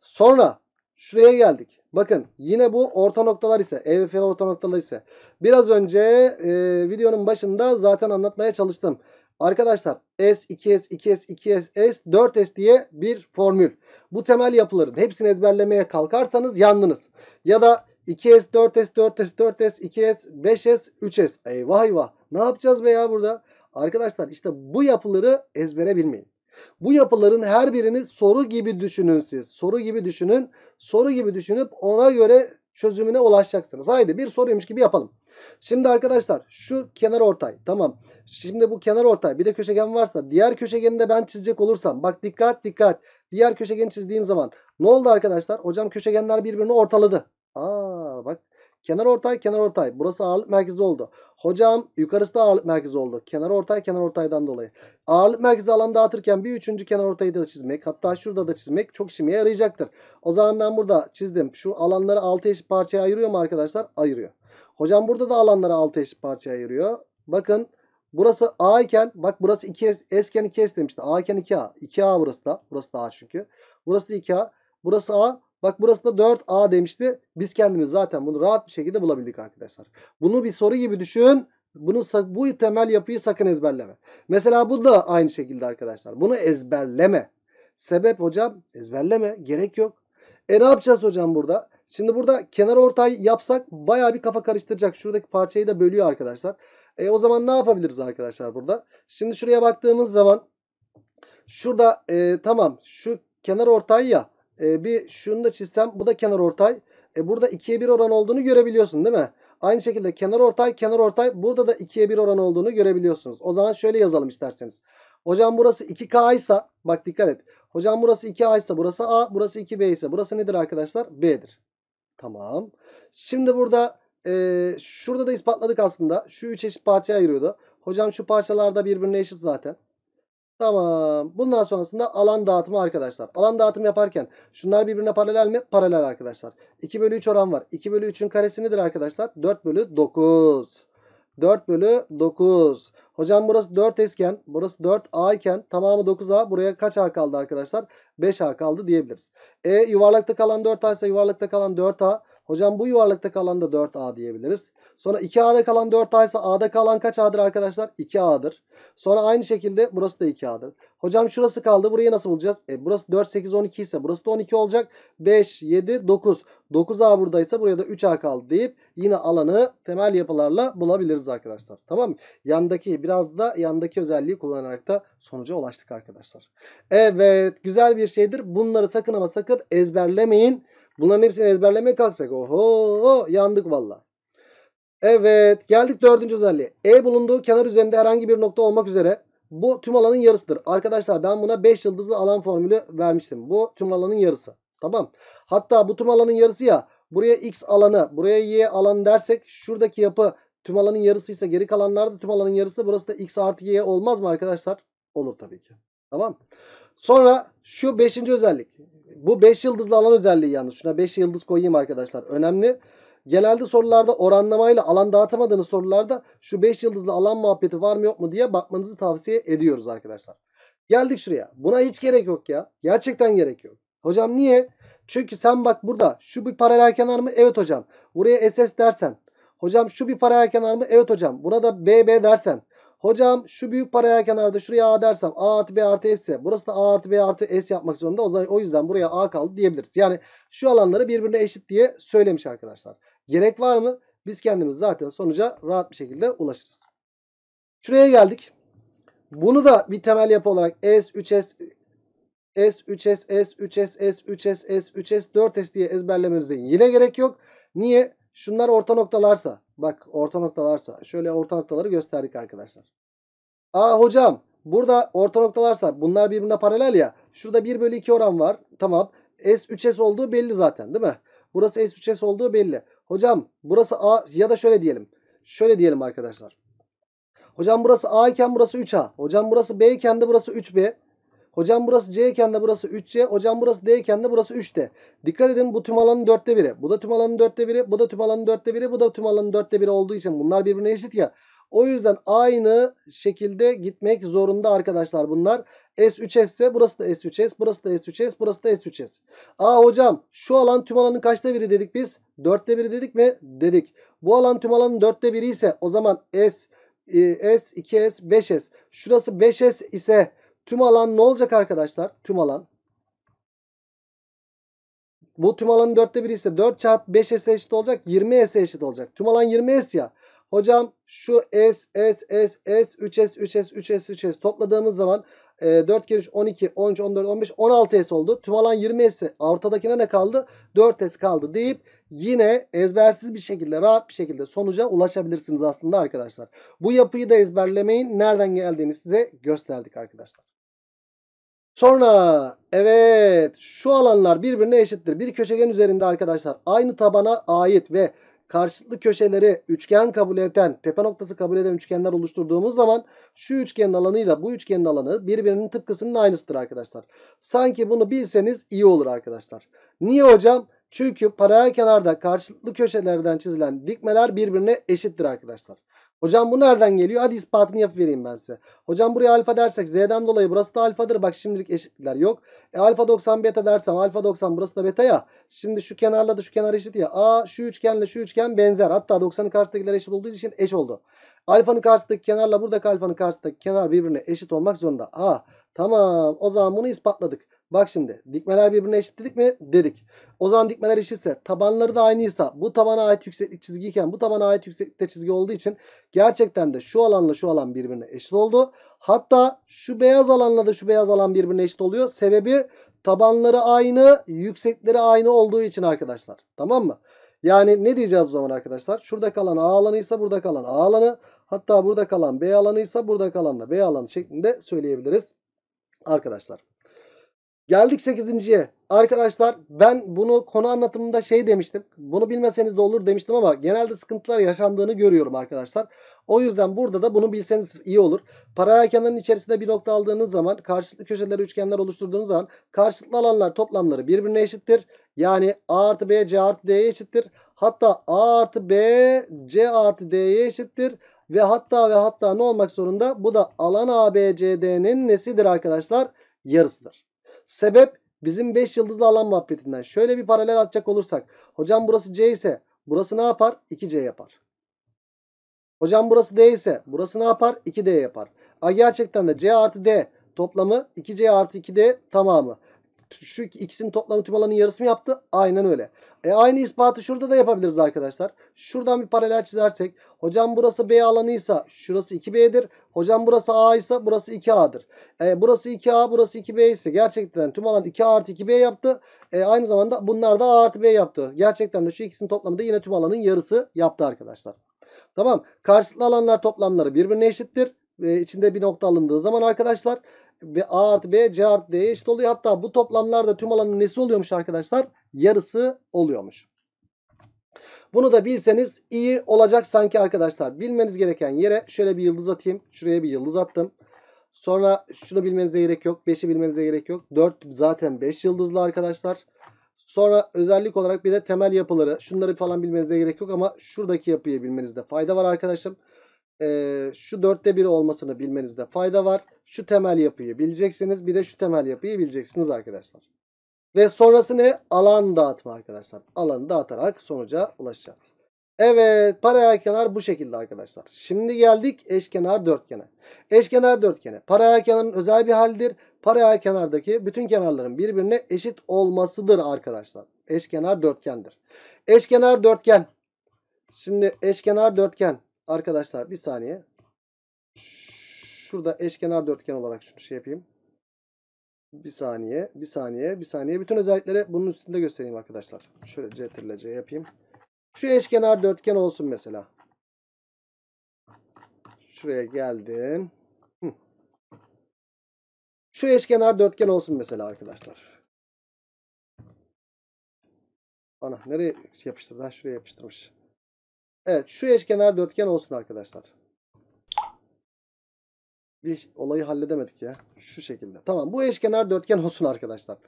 Sonra şuraya geldik. Bakın yine bu orta noktalar ise E ve F orta noktalar ise biraz önce e, videonun başında zaten anlatmaya çalıştım. Arkadaşlar S2S, 2S, 2S, S, 4S diye bir formül. Bu temel yapıların hepsini ezberlemeye kalkarsanız yandınız. Ya da 2S, 4S, 4S, 4S, 2S, 5S, 3S. Eyvah eyvah. Ne yapacağız be ya burada? Arkadaşlar işte bu yapıları ezbere bilmeyin. Bu yapıların her birini soru gibi düşünün siz. Soru gibi düşünün. Soru gibi düşünüp ona göre çözümüne ulaşacaksınız. Haydi bir soruymuş gibi yapalım. Şimdi arkadaşlar şu kenar ortay tamam. Şimdi bu kenar ortay bir de köşegen varsa diğer köşegeni de ben çizecek olursam bak dikkat dikkat. Diğer köşegeni çizdiğim zaman ne oldu arkadaşlar? Hocam köşegenler birbirini ortaladı. Aa bak kenar ortay kenar ortay burası ağırlık merkezi oldu. Hocam yukarısı da ağırlık merkezi oldu. Kenar ortay kenar ortaydan dolayı. Ağırlık merkezi alan dağıtırken bir üçüncü kenar ortayı da çizmek hatta şurada da çizmek çok işime yarayacaktır. O zaman ben burada çizdim. Şu alanları altı eşit parçaya ayırıyor mu arkadaşlar? Ayırıyor. Hocam burada da alanları 6 eşit parçaya ayırıyor. Bakın burası A iken bak burası 2S iken 2S demişti. A iken 2A. 2A burası da. Burası da A çünkü. Burası da 2A. Burası A. Bak burası da 4A demişti. Biz kendimiz zaten bunu rahat bir şekilde bulabildik arkadaşlar. Bunu bir soru gibi düşün. Bunu, bu temel yapıyı sakın ezberleme. Mesela bu da aynı şekilde arkadaşlar. Bunu ezberleme. Sebep hocam ezberleme. Gerek yok. E ne yapacağız hocam burada? Şimdi burada kenar ortay yapsak baya bir kafa karıştıracak. Şuradaki parçayı da bölüyor arkadaşlar. E o zaman ne yapabiliriz arkadaşlar burada? Şimdi şuraya baktığımız zaman şurada e, tamam şu kenar ortay ya. E, bir şunu da çizsem bu da kenar ortay. E, burada 2'ye 1 oran olduğunu görebiliyorsun değil mi? Aynı şekilde kenar ortay kenar ortay burada da 2'ye 1 oran olduğunu görebiliyorsunuz. O zaman şöyle yazalım isterseniz. Hocam burası 2K ise bak dikkat et. Hocam burası 2A ise burası A burası 2B ise burası nedir arkadaşlar? B'dir. Tamam. Şimdi burada e, şurada da ispatladık aslında. Şu üç eşit parçaya ayırıyordu. Hocam şu parçalarda birbirine eşit zaten. Tamam. Bundan sonrasında alan dağıtımı arkadaşlar. Alan dağıtımı yaparken şunlar birbirine paralel mi? Paralel arkadaşlar. 2 bölü 3 oran var. 2 bölü 3'ün karesi nedir arkadaşlar? 4 bölü 9. 4 bölü 9. Hocam burası 4S burası 4A iken tamamı 9A buraya kaç A kaldı arkadaşlar? 5A kaldı diyebiliriz. E yuvarlakta kalan 4A ise yuvarlakta kalan 4A. Hocam bu yuvarlakta kalan da 4A diyebiliriz. Sonra 2A'da kalan 4A ise A'da kalan kaç A'dır arkadaşlar? 2A'dır. Sonra aynı şekilde burası da 2A'dır. Hocam şurası kaldı. Burayı nasıl bulacağız? E, burası 4, 8, 12 ise burası da 12 olacak. 5, 7, 9. 9A buradaysa buraya da 3A kaldı deyip yine alanı temel yapılarla bulabiliriz arkadaşlar. Tamam mı? Yandaki biraz da yandaki özelliği kullanarak da sonuca ulaştık arkadaşlar. Evet güzel bir şeydir. Bunları sakın ama sakın ezberlemeyin. Bunların hepsini ezberlemeye kalksak oho yandık valla. Evet geldik dördüncü özelliğe. E bulunduğu kenar üzerinde herhangi bir nokta olmak üzere bu tüm alanın yarısıdır. Arkadaşlar ben buna 5 yıldızlı alan formülü vermiştim. Bu tüm alanın yarısı. Tamam. Hatta bu tüm alanın yarısı ya buraya x alanı buraya y alan dersek şuradaki yapı tüm alanın yarısıysa geri kalanlar da tüm alanın yarısı. Burası da x artı y olmaz mı arkadaşlar? Olur tabii ki. Tamam. Sonra şu beşinci özellik bu 5 yıldızlı alan özelliği yalnız. Şuna 5 yıldız koyayım arkadaşlar. Önemli. Genelde sorularda oranlamayla alan dağıtamadığınız sorularda şu 5 yıldızlı alan muhabbeti var mı yok mu diye bakmanızı tavsiye ediyoruz arkadaşlar. Geldik şuraya. Buna hiç gerek yok ya. Gerçekten gerek yok. Hocam niye? Çünkü sen bak burada şu bir paralel kenar mı? Evet hocam. Buraya SS dersen. Hocam şu bir paralel kenar mı? Evet hocam. Buna da BB dersen. Hocam şu büyük paraya kenarda şuraya A dersem A artı B artı S ise burası da A artı B artı S yapmak zorunda. O, zaman, o yüzden buraya A kaldı diyebiliriz. Yani şu alanları birbirine eşit diye söylemiş arkadaşlar. Gerek var mı? Biz kendimiz zaten sonuca rahat bir şekilde ulaşırız. Şuraya geldik. Bunu da bir temel yapı olarak S3S S3S S3S S3S S3S 4S diye ezberlememize yine gerek yok. Niye? Şunlar orta noktalarsa Bak orta noktalarsa. Şöyle orta noktaları gösterdik arkadaşlar. Aa hocam burada orta noktalarsa bunlar birbirine paralel ya. Şurada 1 bölü 2 oran var. Tamam. S3S olduğu belli zaten değil mi? Burası S3S olduğu belli. Hocam burası A ya da şöyle diyelim. Şöyle diyelim arkadaşlar. Hocam burası A iken burası 3A. Hocam burası B iken de burası 3B. Hocam burası C iken de burası 3C. Hocam burası D iken de burası 3D. Dikkat edin bu tüm alanın dörtte biri. Bu da tüm alanın dörtte biri. Bu da tüm alanın dörtte biri. Bu da tüm alanın dörtte biri olduğu için bunlar birbirine eşit ya. O yüzden aynı şekilde gitmek zorunda arkadaşlar bunlar. S3S ise burası da S3S, burası da S3S, burası da S3S. Aa hocam şu alan tüm alanın kaçta biri dedik biz? Dörtte biri dedik mi? Dedik. Bu alan tüm alanın dörtte biri ise o zaman S, e, S, 2S, 5S. Şurası 5S ise Tüm alan ne olacak arkadaşlar? Tüm alan. Bu tüm alanın dörtte biri ise 4 çarpı 5 S eşit olacak. 20 S eşit olacak. Tüm alan 20 S ya. Hocam şu S, S, S, S, 3 S, 3 S, 3 S, 3 S topladığımız zaman e, 4 kere 3 12, 13, 14, 15, 16 S oldu. Tüm alan 20 S. Ortadakine ne kaldı? 4 S kaldı deyip yine ezbersiz bir şekilde rahat bir şekilde sonuca ulaşabilirsiniz aslında arkadaşlar. Bu yapıyı da ezberlemeyin. Nereden geldiğini size gösterdik arkadaşlar. Sonra evet şu alanlar birbirine eşittir. Bir köşegen üzerinde arkadaşlar aynı tabana ait ve karşılıklı köşeleri üçgen kabul eden, tepe noktası kabul eden üçgenler oluşturduğumuz zaman şu üçgenin alanıyla bu üçgenin alanı birbirinin tıpkısının aynısıdır arkadaşlar. Sanki bunu bilseniz iyi olur arkadaşlar. Niye hocam? Çünkü paralel kenarda karşılıklı köşelerden çizilen dikmeler birbirine eşittir arkadaşlar. Hocam bu nereden geliyor? Hadi ispatını vereyim ben size. Hocam buraya alfa dersek z'den dolayı burası da alfadır. Bak şimdilik eşitler yok. E alfa 90 beta dersem alfa 90 burası da beta ya. Şimdi şu kenarla da şu kenar eşit ya. A şu üçgenle şu üçgen benzer. Hatta 90'ın karşısındakiler eşit olduğu için eş oldu. Alfanın karşısındaki kenarla buradaki alfanın karşısındaki kenar birbirine eşit olmak zorunda. A tamam o zaman bunu ispatladık. Bak şimdi dikmeler birbirine eşit dedik mi? Dedik. O zaman dikmeler eşitse tabanları da aynıysa bu tabana ait yükseklik çizgiyken bu tabana ait yükseklikte çizgi olduğu için gerçekten de şu alanla şu alan birbirine eşit oldu. Hatta şu beyaz alanla da şu beyaz alan birbirine eşit oluyor. Sebebi tabanları aynı yüksekleri aynı olduğu için arkadaşlar. Tamam mı? Yani ne diyeceğiz o zaman arkadaşlar? Şurada kalan A alanıysa burada kalan A alanı. Hatta burada kalan B alanıysa burada kalanla B alanı şeklinde söyleyebiliriz arkadaşlar. Geldik 8.ye. Arkadaşlar ben bunu konu anlatımında şey demiştim. Bunu bilmeseniz de olur demiştim ama genelde sıkıntılar yaşandığını görüyorum arkadaşlar. O yüzden burada da bunu bilseniz iyi olur. Paralel kenarın içerisinde bir nokta aldığınız zaman karşılıklı köşeler üçgenler oluşturduğunuz zaman karşılıklı alanlar toplamları birbirine eşittir. Yani A artı B C artı D'ye eşittir. Hatta A artı B C artı D'ye eşittir. Ve hatta ve hatta ne olmak zorunda? Bu da alan ABCD'nin nesidir arkadaşlar? Yarısıdır. Sebep bizim 5 yıldızlı alan muhabbetinden. Şöyle bir paralel atacak olursak. Hocam burası C ise burası ne yapar? 2C yapar. Hocam burası D ise burası ne yapar? 2D yapar. A gerçekten de C artı D toplamı 2C artı 2D tamamı şu x'in toplamı tüm alanın yarısı mı yaptı? Aynen öyle. E aynı ispatı şurada da yapabiliriz arkadaşlar. Şuradan bir paralel çizersek. Hocam burası B alanıysa şurası 2B'dir. Hocam burası A ise burası 2A'dır. E, burası 2A burası 2B ise gerçekten tüm alan 2A artı 2B yaptı. E, aynı zamanda bunlar da A artı B yaptı. Gerçekten de şu ikisinin toplamı da yine tüm alanın yarısı yaptı arkadaşlar. Tamam. Karşılıklı alanlar toplamları birbirine eşittir. E, içinde bir nokta alındığı zaman arkadaşlar A artı B, C artı D eşit oluyor. Hatta bu toplamlarda tüm alanın nesi oluyormuş arkadaşlar? Yarısı oluyormuş. Bunu da bilseniz iyi olacak sanki arkadaşlar. Bilmeniz gereken yere şöyle bir yıldız atayım. Şuraya bir yıldız attım. Sonra şunu bilmenize gerek yok. 5'i bilmenize gerek yok. 4 zaten 5 yıldızlı arkadaşlar. Sonra özellik olarak bir de temel yapıları. Şunları falan bilmenize gerek yok ama şuradaki yapıyı bilmenizde fayda var arkadaşım. Ee, şu 4'te 1 olmasını bilmenizde fayda var şu temel yapıyı bileceksiniz. Bir de şu temel yapıyı bileceksiniz arkadaşlar. Ve sonrası ne? Alan dağıtma arkadaşlar. Alanı dağıtarak sonuca ulaşacağız. Evet paralel kenar bu şekilde arkadaşlar. Şimdi geldik eşkenar dörtgene. Eşkenar dörtgene paralel kenarın özel bir halidir. Paralel kenardaki bütün kenarların birbirine eşit olmasıdır arkadaşlar. Eşkenar dörtgendir. Eşkenar dörtgen. Şimdi eşkenar dörtgen arkadaşlar bir saniye şurada eşkenar dörtgen olarak şunu şey yapayım. Bir saniye, bir saniye, bir saniye. Bütün özellikleri bunun üstünde göstereyim arkadaşlar. Şöyle Ctrl C yapayım. Şu eşkenar dörtgen olsun mesela. Şuraya geldim. Şu eşkenar dörtgen olsun mesela arkadaşlar. Ana nereye yapıştırdı? şuraya yapıştırmış. Evet şu eşkenar dörtgen olsun arkadaşlar bir olayı halledemedik ya. Şu şekilde. Tamam bu eşkenar dörtgen olsun arkadaşlar.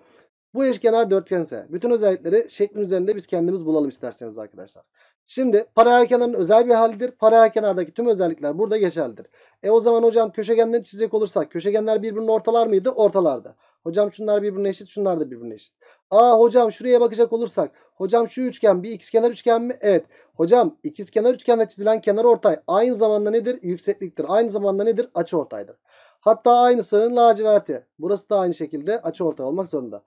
Bu eşkenar dörtgense bütün özellikleri şeklin üzerinde biz kendimiz bulalım isterseniz arkadaşlar. Şimdi paralel kenarın özel bir halidir. Paralel kenardaki tüm özellikler burada geçerlidir. E o zaman hocam köşegenleri çizecek olursak köşegenler birbirini ortalar mıydı? Ortalardı. Hocam şunlar birbirine eşit, şunlar da birbirine eşit. Aa hocam şuraya bakacak olursak. Hocam şu üçgen bir ikizkenar üçgen mi? Evet. Hocam ikizkenar üçgenle çizilen kenar ortay aynı zamanda nedir? Yüksekliktir. Aynı zamanda nedir? Açı ortaydır. Hatta aynısının laciverti. Burası da aynı şekilde açı ortay olmak zorunda.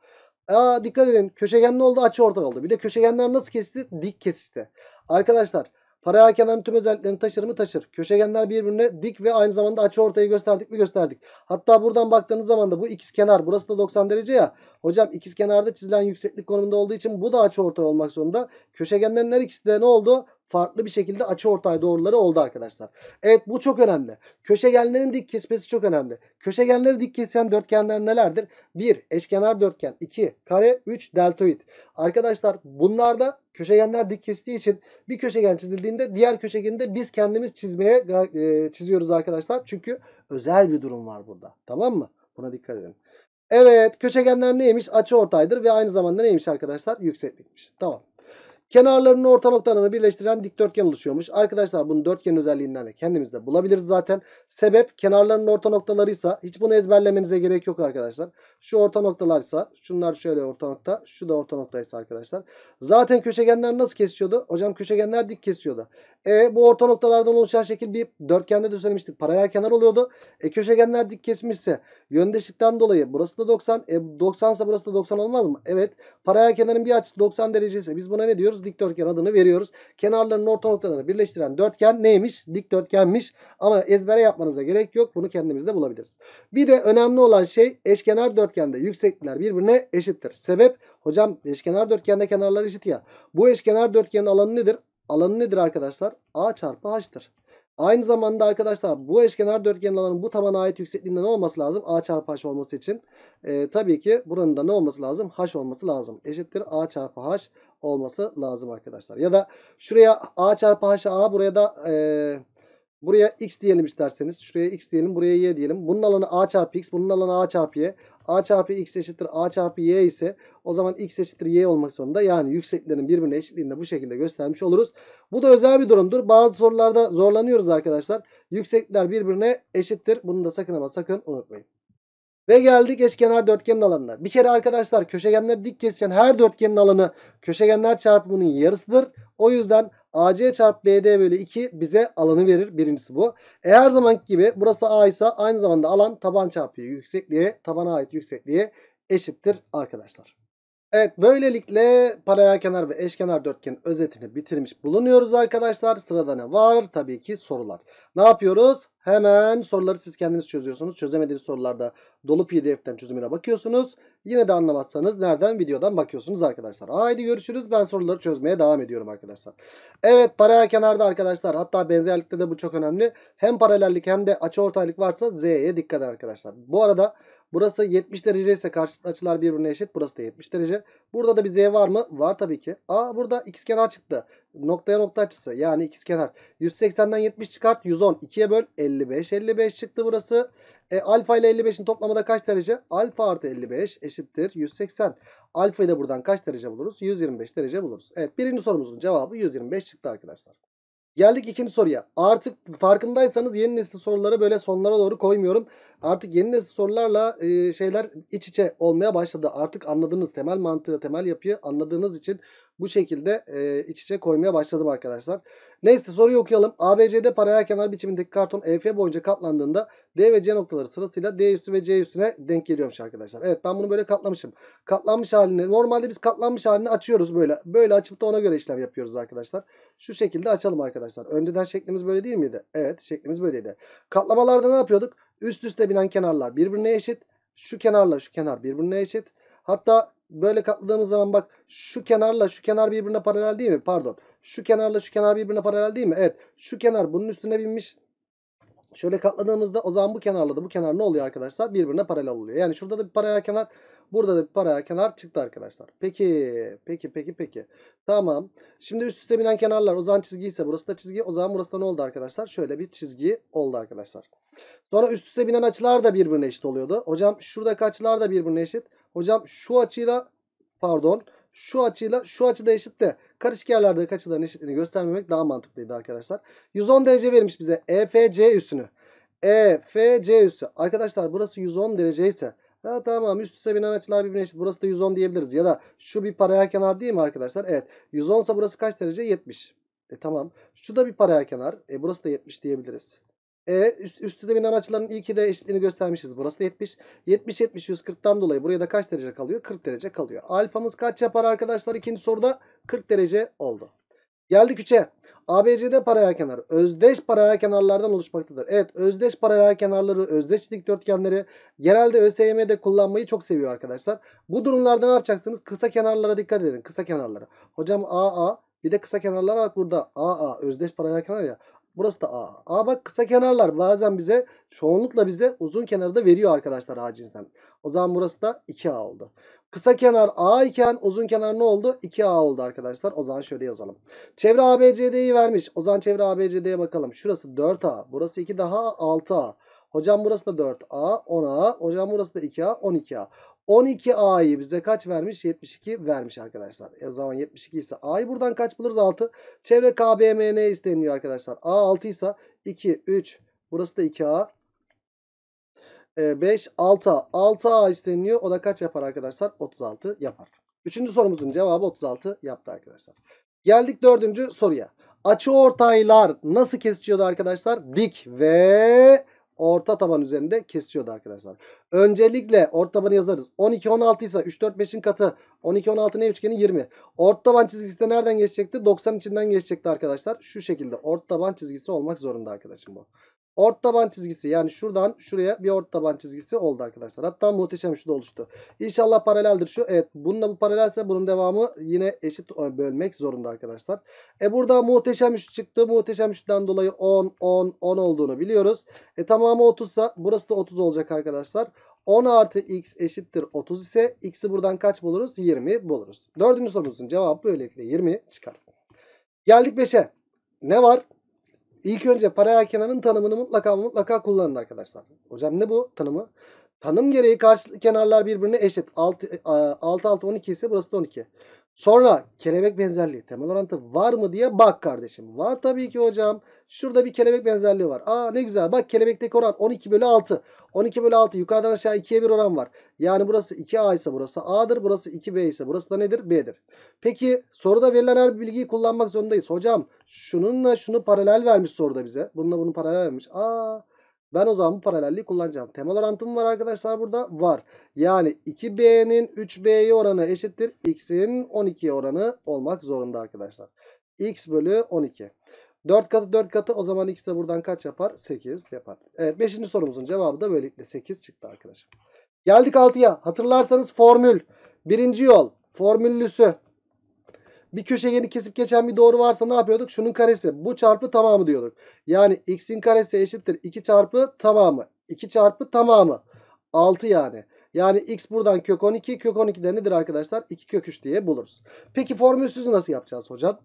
Aa dikkat edin. Köşegen ne oldu? Açı ortay oldu. Bir de köşegenler nasıl kesti? Dik kesişti. Arkadaşlar Paraya kenarın tüm özelliklerini taşır mı? Taşır. Köşegenler birbirine dik ve aynı zamanda açı ortayı gösterdik mi? Gösterdik. Hatta buradan baktığınız zaman da bu ikiz kenar burası da 90 derece ya. Hocam ikiz kenarda çizilen yükseklik konumunda olduğu için bu da açı ortay olmak zorunda. Köşegenlerin her ikisi de ne oldu? farklı bir şekilde açı ortay doğruları oldu arkadaşlar. Evet bu çok önemli. Köşegenlerin dik kesmesi çok önemli. Köşegenleri dik kesen dörtgenler nelerdir? 1. Eşkenar dörtgen. 2. Kare. 3. Deltoid. Arkadaşlar bunlarda köşegenler dik kestiği için bir köşegen çizildiğinde diğer köşegeni de biz kendimiz çizmeye e, çiziyoruz arkadaşlar. Çünkü özel bir durum var burada. Tamam mı? Buna dikkat edin. Evet köşegenler neymiş? Açı ortaydır ve aynı zamanda neymiş arkadaşlar? Yükseklikmiş. Tamam. Kenarlarının orta noktalarını birleştiren dikdörtgen oluşuyormuş. Arkadaşlar bunu dörtgen özelliğinden de kendimiz de bulabiliriz zaten. Sebep kenarlarının orta noktalarıysa hiç bunu ezberlemenize gerek yok arkadaşlar. Şu orta noktalarsa şunlar şöyle orta nokta şu da orta noktaysa arkadaşlar. Zaten köşegenler nasıl kesiyordu? Hocam köşegenler dik kesiyordu. E bu orta noktalardan oluşan şekil bir dörtgende de söylemiştik. Paralel kenar oluyordu. E köşegenler dik kesmişse yöndeşlikten dolayı burası da 90. E 90 ise burası da 90 olmaz mı? Evet. Paralel kenarın bir açısı 90 derece ise biz buna ne diyoruz? yapıyoruz? Dikdörtgen adını veriyoruz. Kenarlarının orta noktalarını birleştiren dörtgen neymiş? Dikdörtgenmiş. Ama ezbere yapmanıza gerek yok. Bunu kendimizde bulabiliriz. Bir de önemli olan şey eşkenar dörtgende yükseklikler birbirine eşittir. Sebep hocam eşkenar dörtgende kenarlar eşit ya. Bu eşkenar dörtgenin alanı nedir? Alanı nedir arkadaşlar? A çarpı H'tır. Aynı zamanda arkadaşlar bu eşkenar dörtgenin alanın bu tabana ait yüksekliğinde ne olması lazım? A çarpı H olması için. E, tabii ki buranın da ne olması lazım? H olması lazım. Eşittir A çarpı H olması lazım arkadaşlar. Ya da şuraya a çarpı h a buraya da e, buraya x diyelim isterseniz. Şuraya x diyelim buraya y diyelim. Bunun alanı a çarpı x bunun alanı a çarpı y. a çarpı x eşittir a çarpı y ise o zaman x eşittir y olmak zorunda. Yani yükseklerin birbirine eşitliğinde bu şekilde göstermiş oluruz. Bu da özel bir durumdur. Bazı sorularda zorlanıyoruz arkadaşlar. Yüksekler birbirine eşittir. Bunu da sakın ama sakın unutmayın. Ve geldik eşkenar dörtgenin alanına. Bir kere arkadaşlar köşegenler dik kesişen her dörtgenin alanı köşegenler çarpımının yarısıdır. O yüzden AC çarpı BD bölü 2 bize alanı verir. Birincisi bu. E her zamanki gibi burası A ise aynı zamanda alan taban çarpı yüksekliğe tabana ait yüksekliğe eşittir arkadaşlar. Evet böylelikle paralel kenar ve eşkenar dörtgen özetini bitirmiş bulunuyoruz arkadaşlar. Sırada ne var? Tabii ki sorular. Ne yapıyoruz? Hemen soruları siz kendiniz çözüyorsunuz. Çözemediğiniz sorularda dolu pdf'den e çözümüne bakıyorsunuz. Yine de anlamazsanız nereden videodan bakıyorsunuz arkadaşlar. Haydi görüşürüz. Ben soruları çözmeye devam ediyorum arkadaşlar. Evet paralel kenarda arkadaşlar hatta benzerlikte de bu çok önemli. Hem paralellik hem de açıortaylık varsa z'ye dikkat arkadaşlar. Bu arada... Burası 70 derece ise karşılıklı açılar birbirine eşit. Burası da 70 derece. Burada da bir z var mı? Var tabii ki. Aa burada kenar çıktı. Noktaya nokta açısı yani ikizkenar. 180'den 70 çıkart 110. 2'ye böl 55. 55 çıktı burası. E, alfa ile 55'in toplamı da kaç derece? Alfa artı 55 eşittir 180. Alfa'yı da buradan kaç derece buluruz? 125 derece buluruz. Evet birinci sorumuzun cevabı 125 çıktı arkadaşlar. Geldik ikinci soruya. Artık farkındaysanız yeni nesil soruları böyle sonlara doğru koymuyorum. Artık yeni nesil sorularla e, şeyler iç içe olmaya başladı. Artık anladığınız temel mantığı, temel yapıyı anladığınız için bu şekilde e, iç içe koymaya başladım arkadaşlar. Neyse soruyu okuyalım. ABCD paralel kenar biçimindeki karton EF boyunca katlandığında D ve C noktaları sırasıyla D üstü ve C üstüne denk geliyormuş arkadaşlar. Evet ben bunu böyle katlamışım. Katlanmış halini normalde biz katlanmış halini açıyoruz böyle. Böyle açıp da ona göre işlem yapıyoruz arkadaşlar. Şu şekilde açalım arkadaşlar. Önceden şeklimiz böyle değil miydi? Evet şeklimiz böyleydi. Katlamalarda ne yapıyorduk? Üst üste binen kenarlar birbirine eşit. Şu kenarla şu kenar birbirine eşit. Hatta böyle katladığımız zaman bak şu kenarla şu kenar birbirine paralel değil mi? Pardon. Şu kenarla şu kenar birbirine paralel değil mi? Evet. Şu kenar bunun üstüne binmiş. Şöyle katladığımızda o zaman bu kenarla da bu kenar ne oluyor arkadaşlar? Birbirine paralel oluyor. Yani şurada da bir paralel kenar, burada da bir paralel kenar çıktı arkadaşlar. Peki, peki, peki, peki. Tamam. Şimdi üst üste binen kenarlar o zaman çizgi ise burası da çizgi. O zaman burası da ne oldu arkadaşlar? Şöyle bir çizgi oldu arkadaşlar. Sonra üst üste binen açılar da birbirine eşit oluyordu. Hocam şuradaki açılar da birbirine eşit. Hocam şu açıyla pardon şu açıyla şu açıda eşit de karışık yerlerdeki açıların eşitliğini göstermemek daha mantıklıydı arkadaşlar. 110 derece verilmiş bize EFC üssünü. EFC üssü. Arkadaşlar burası 110 derece ise ha, tamam üst üste binen açılar birbirine eşit. Burası da 110 diyebiliriz. Ya da şu bir paraya kenar değil mi arkadaşlar? Evet. 110 ise burası kaç derece? 70. E tamam. Şu da bir paraya kenar. E burası da 70 diyebiliriz. E, üst, üstüne binen açıların iyi ki de eşitliğini göstermişiz. Burası 70. 70, 70, 140'tan dolayı buraya da kaç derece kalıyor? 40 derece kalıyor. Alfamız kaç yapar arkadaşlar? İkinci soruda 40 derece oldu. Geldik 3'e. ABCD paralel kenar özdeş paralel kenarlardan oluşmaktadır. Evet özdeş paralel kenarları, özdeş dikdörtgenleri genelde ÖSYM'de kullanmayı çok seviyor arkadaşlar. Bu durumlarda ne yapacaksınız? Kısa kenarlara dikkat edin. Kısa kenarlara. Hocam AA bir de kısa kenarlar var burada. AA özdeş paralel kenar ya. Burası da A. A bak kısa kenarlar bazen bize çoğunlukla bize uzun kenarı da veriyor arkadaşlar A cinsinden. O zaman burası da 2A oldu. Kısa kenar A iken uzun kenar ne oldu? 2A oldu arkadaşlar. O zaman şöyle yazalım. Çevre ABCD'yi vermiş. O zaman çevre ABCD'ye bakalım. Şurası 4A. Burası 2 daha 6A. Hocam burası da 4A 10A. Hocam burası da 2A 12A. 12A'yı bize kaç vermiş? 72 vermiş arkadaşlar. E, o zaman 72 ise A'yı buradan kaç buluruz? 6. Çevre KBMN isteniyor arkadaşlar. A 6 ise 2, 3. Burası da 2A. 5, 6A. 6A isteniyor. O da kaç yapar arkadaşlar? 36 yapar. Üçüncü sorumuzun cevabı 36 yaptı arkadaşlar. Geldik dördüncü soruya. Açı ortaylar nasıl kesişiyordu arkadaşlar? Dik ve orta taban üzerinde kesiyordu arkadaşlar. Öncelikle orta tabanı yazarız. 12 16 ise 3 4 5'in katı. 12 16 ne üçgeni 20. Orta taban çizgisi de nereden geçecekti? 90 içinden geçecekti arkadaşlar. Şu şekilde orta taban çizgisi olmak zorunda arkadaşım bu. Ort taban çizgisi yani şuradan şuraya bir ort taban çizgisi oldu arkadaşlar. Hatta muhteşem şu da oluştu. İnşallah paraleldir şu. Evet bununla bu paralelse bunun devamı yine eşit e, bölmek zorunda arkadaşlar. E burada muhteşem üçlü çıktı. Muhteşem üçlüden dolayı 10, 10, 10 olduğunu biliyoruz. E tamamı 30 ise burası da 30 olacak arkadaşlar. 10 artı x eşittir 30 ise x'i buradan kaç buluruz? 20 buluruz. Dördüncü sorumuzun cevabı böylelikle 20 çıkar. Geldik 5'e. Ne var? İlk önce paraya kenarın tanımını mutlaka mutlaka kullanın arkadaşlar. Hocam ne bu tanımı? Tanım gereği karşı kenarlar birbirine eşit. 6 6 12 ise burası da 12. Sonra kelebek benzerliği temel orantı var mı diye bak kardeşim. Var tabii ki hocam. Şurada bir kelebek benzerliği var. Aa ne güzel bak kelebekteki oran 12 bölü 6. 12 bölü 6 yukarıdan aşağı 2'ye bir oran var. Yani burası 2A ise burası A'dır. Burası 2B ise burası da nedir? B'dir. Peki soruda verilen her bilgiyi kullanmak zorundayız. Hocam şununla şunu paralel vermiş soruda bize. Bununla bunu paralel vermiş. Aa ben o zaman bu paralelliği kullanacağım. Temalar orantım var arkadaşlar burada? Var. Yani 2B'nin 3B'ye oranı eşittir. X'in 12'ye oranı olmak zorunda arkadaşlar. X bölü 12. 4 katı 4 katı o zaman X de buradan kaç yapar? 8 yapar. Evet 5. sorumuzun cevabı da böylelikle 8 çıktı arkadaşlar. Geldik 6'ya. Hatırlarsanız formül. Birinci yol. Formüllüsü. Bir köşegeni kesip geçen bir doğru varsa ne yapıyorduk? Şunun karesi. Bu çarpı tamamı diyorduk. Yani x'in karesi eşittir 2 çarpı tamamı. 2 çarpı tamamı. 6 yani. Yani x buradan kök 12. Kök 12 de nedir arkadaşlar? 2 kök 3 diye buluruz. Peki formülsüzü nasıl yapacağız hocam?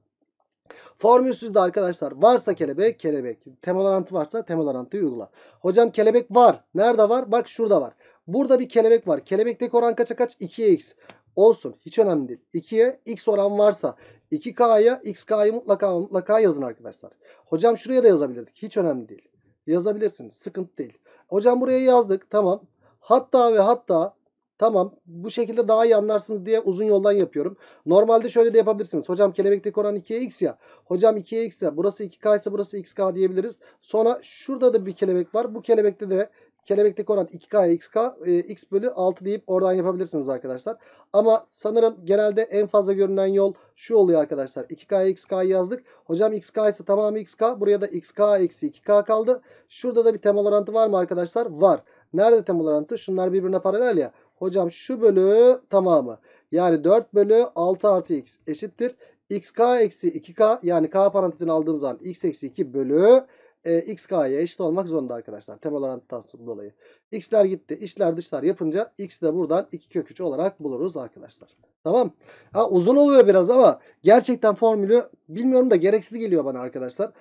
Formülsüzde arkadaşlar varsa kelebek kelebek. Temel orantı varsa temel orantıyı uygula. Hocam kelebek var. Nerede var? Bak şurada var. Burada bir kelebek var. Kelebekteki oran kaça kaç? 2 x. Olsun. Hiç önemli değil. 2'ye x oran varsa 2k'ya xk'yı mutlaka mutlaka yazın arkadaşlar. Hocam şuraya da yazabilirdik. Hiç önemli değil. Yazabilirsiniz. Sıkıntı değil. Hocam buraya yazdık. Tamam. Hatta ve hatta Tamam bu şekilde daha iyi anlarsınız diye uzun yoldan yapıyorum. Normalde şöyle de yapabilirsiniz. Hocam kelebekteki oran 2'ye x ya. Hocam 2'ye x ya. Burası 2k ise burası xk diyebiliriz. Sonra şurada da bir kelebek var. Bu kelebekte de kelebekteki oran 2 k XK e, X bölü 6 deyip oradan yapabilirsiniz arkadaşlar. Ama sanırım genelde en fazla görünen yol şu oluyor arkadaşlar. 2K'ya XK yazdık. Hocam XK ise tamamı XK. Buraya da XK eksi 2K kaldı. Şurada da bir temel orantı var mı arkadaşlar? Var. Nerede temel orantı? Şunlar birbirine paralel ya. Hocam şu bölü tamamı. Yani 4 bölü 6 artı x eşittir. xk eksi 2k yani k parantezini aldığımız zaman x eksi 2 bölü e, x k'ya eşit olmak zorunda arkadaşlar. Temel orantıdan dolayı. x'ler gitti. İçler dışlar yapınca x'i de buradan 2 kök 3 olarak buluruz arkadaşlar. Tamam. Ha, uzun oluyor biraz ama gerçekten formülü bilmiyorum da gereksiz geliyor bana arkadaşlar.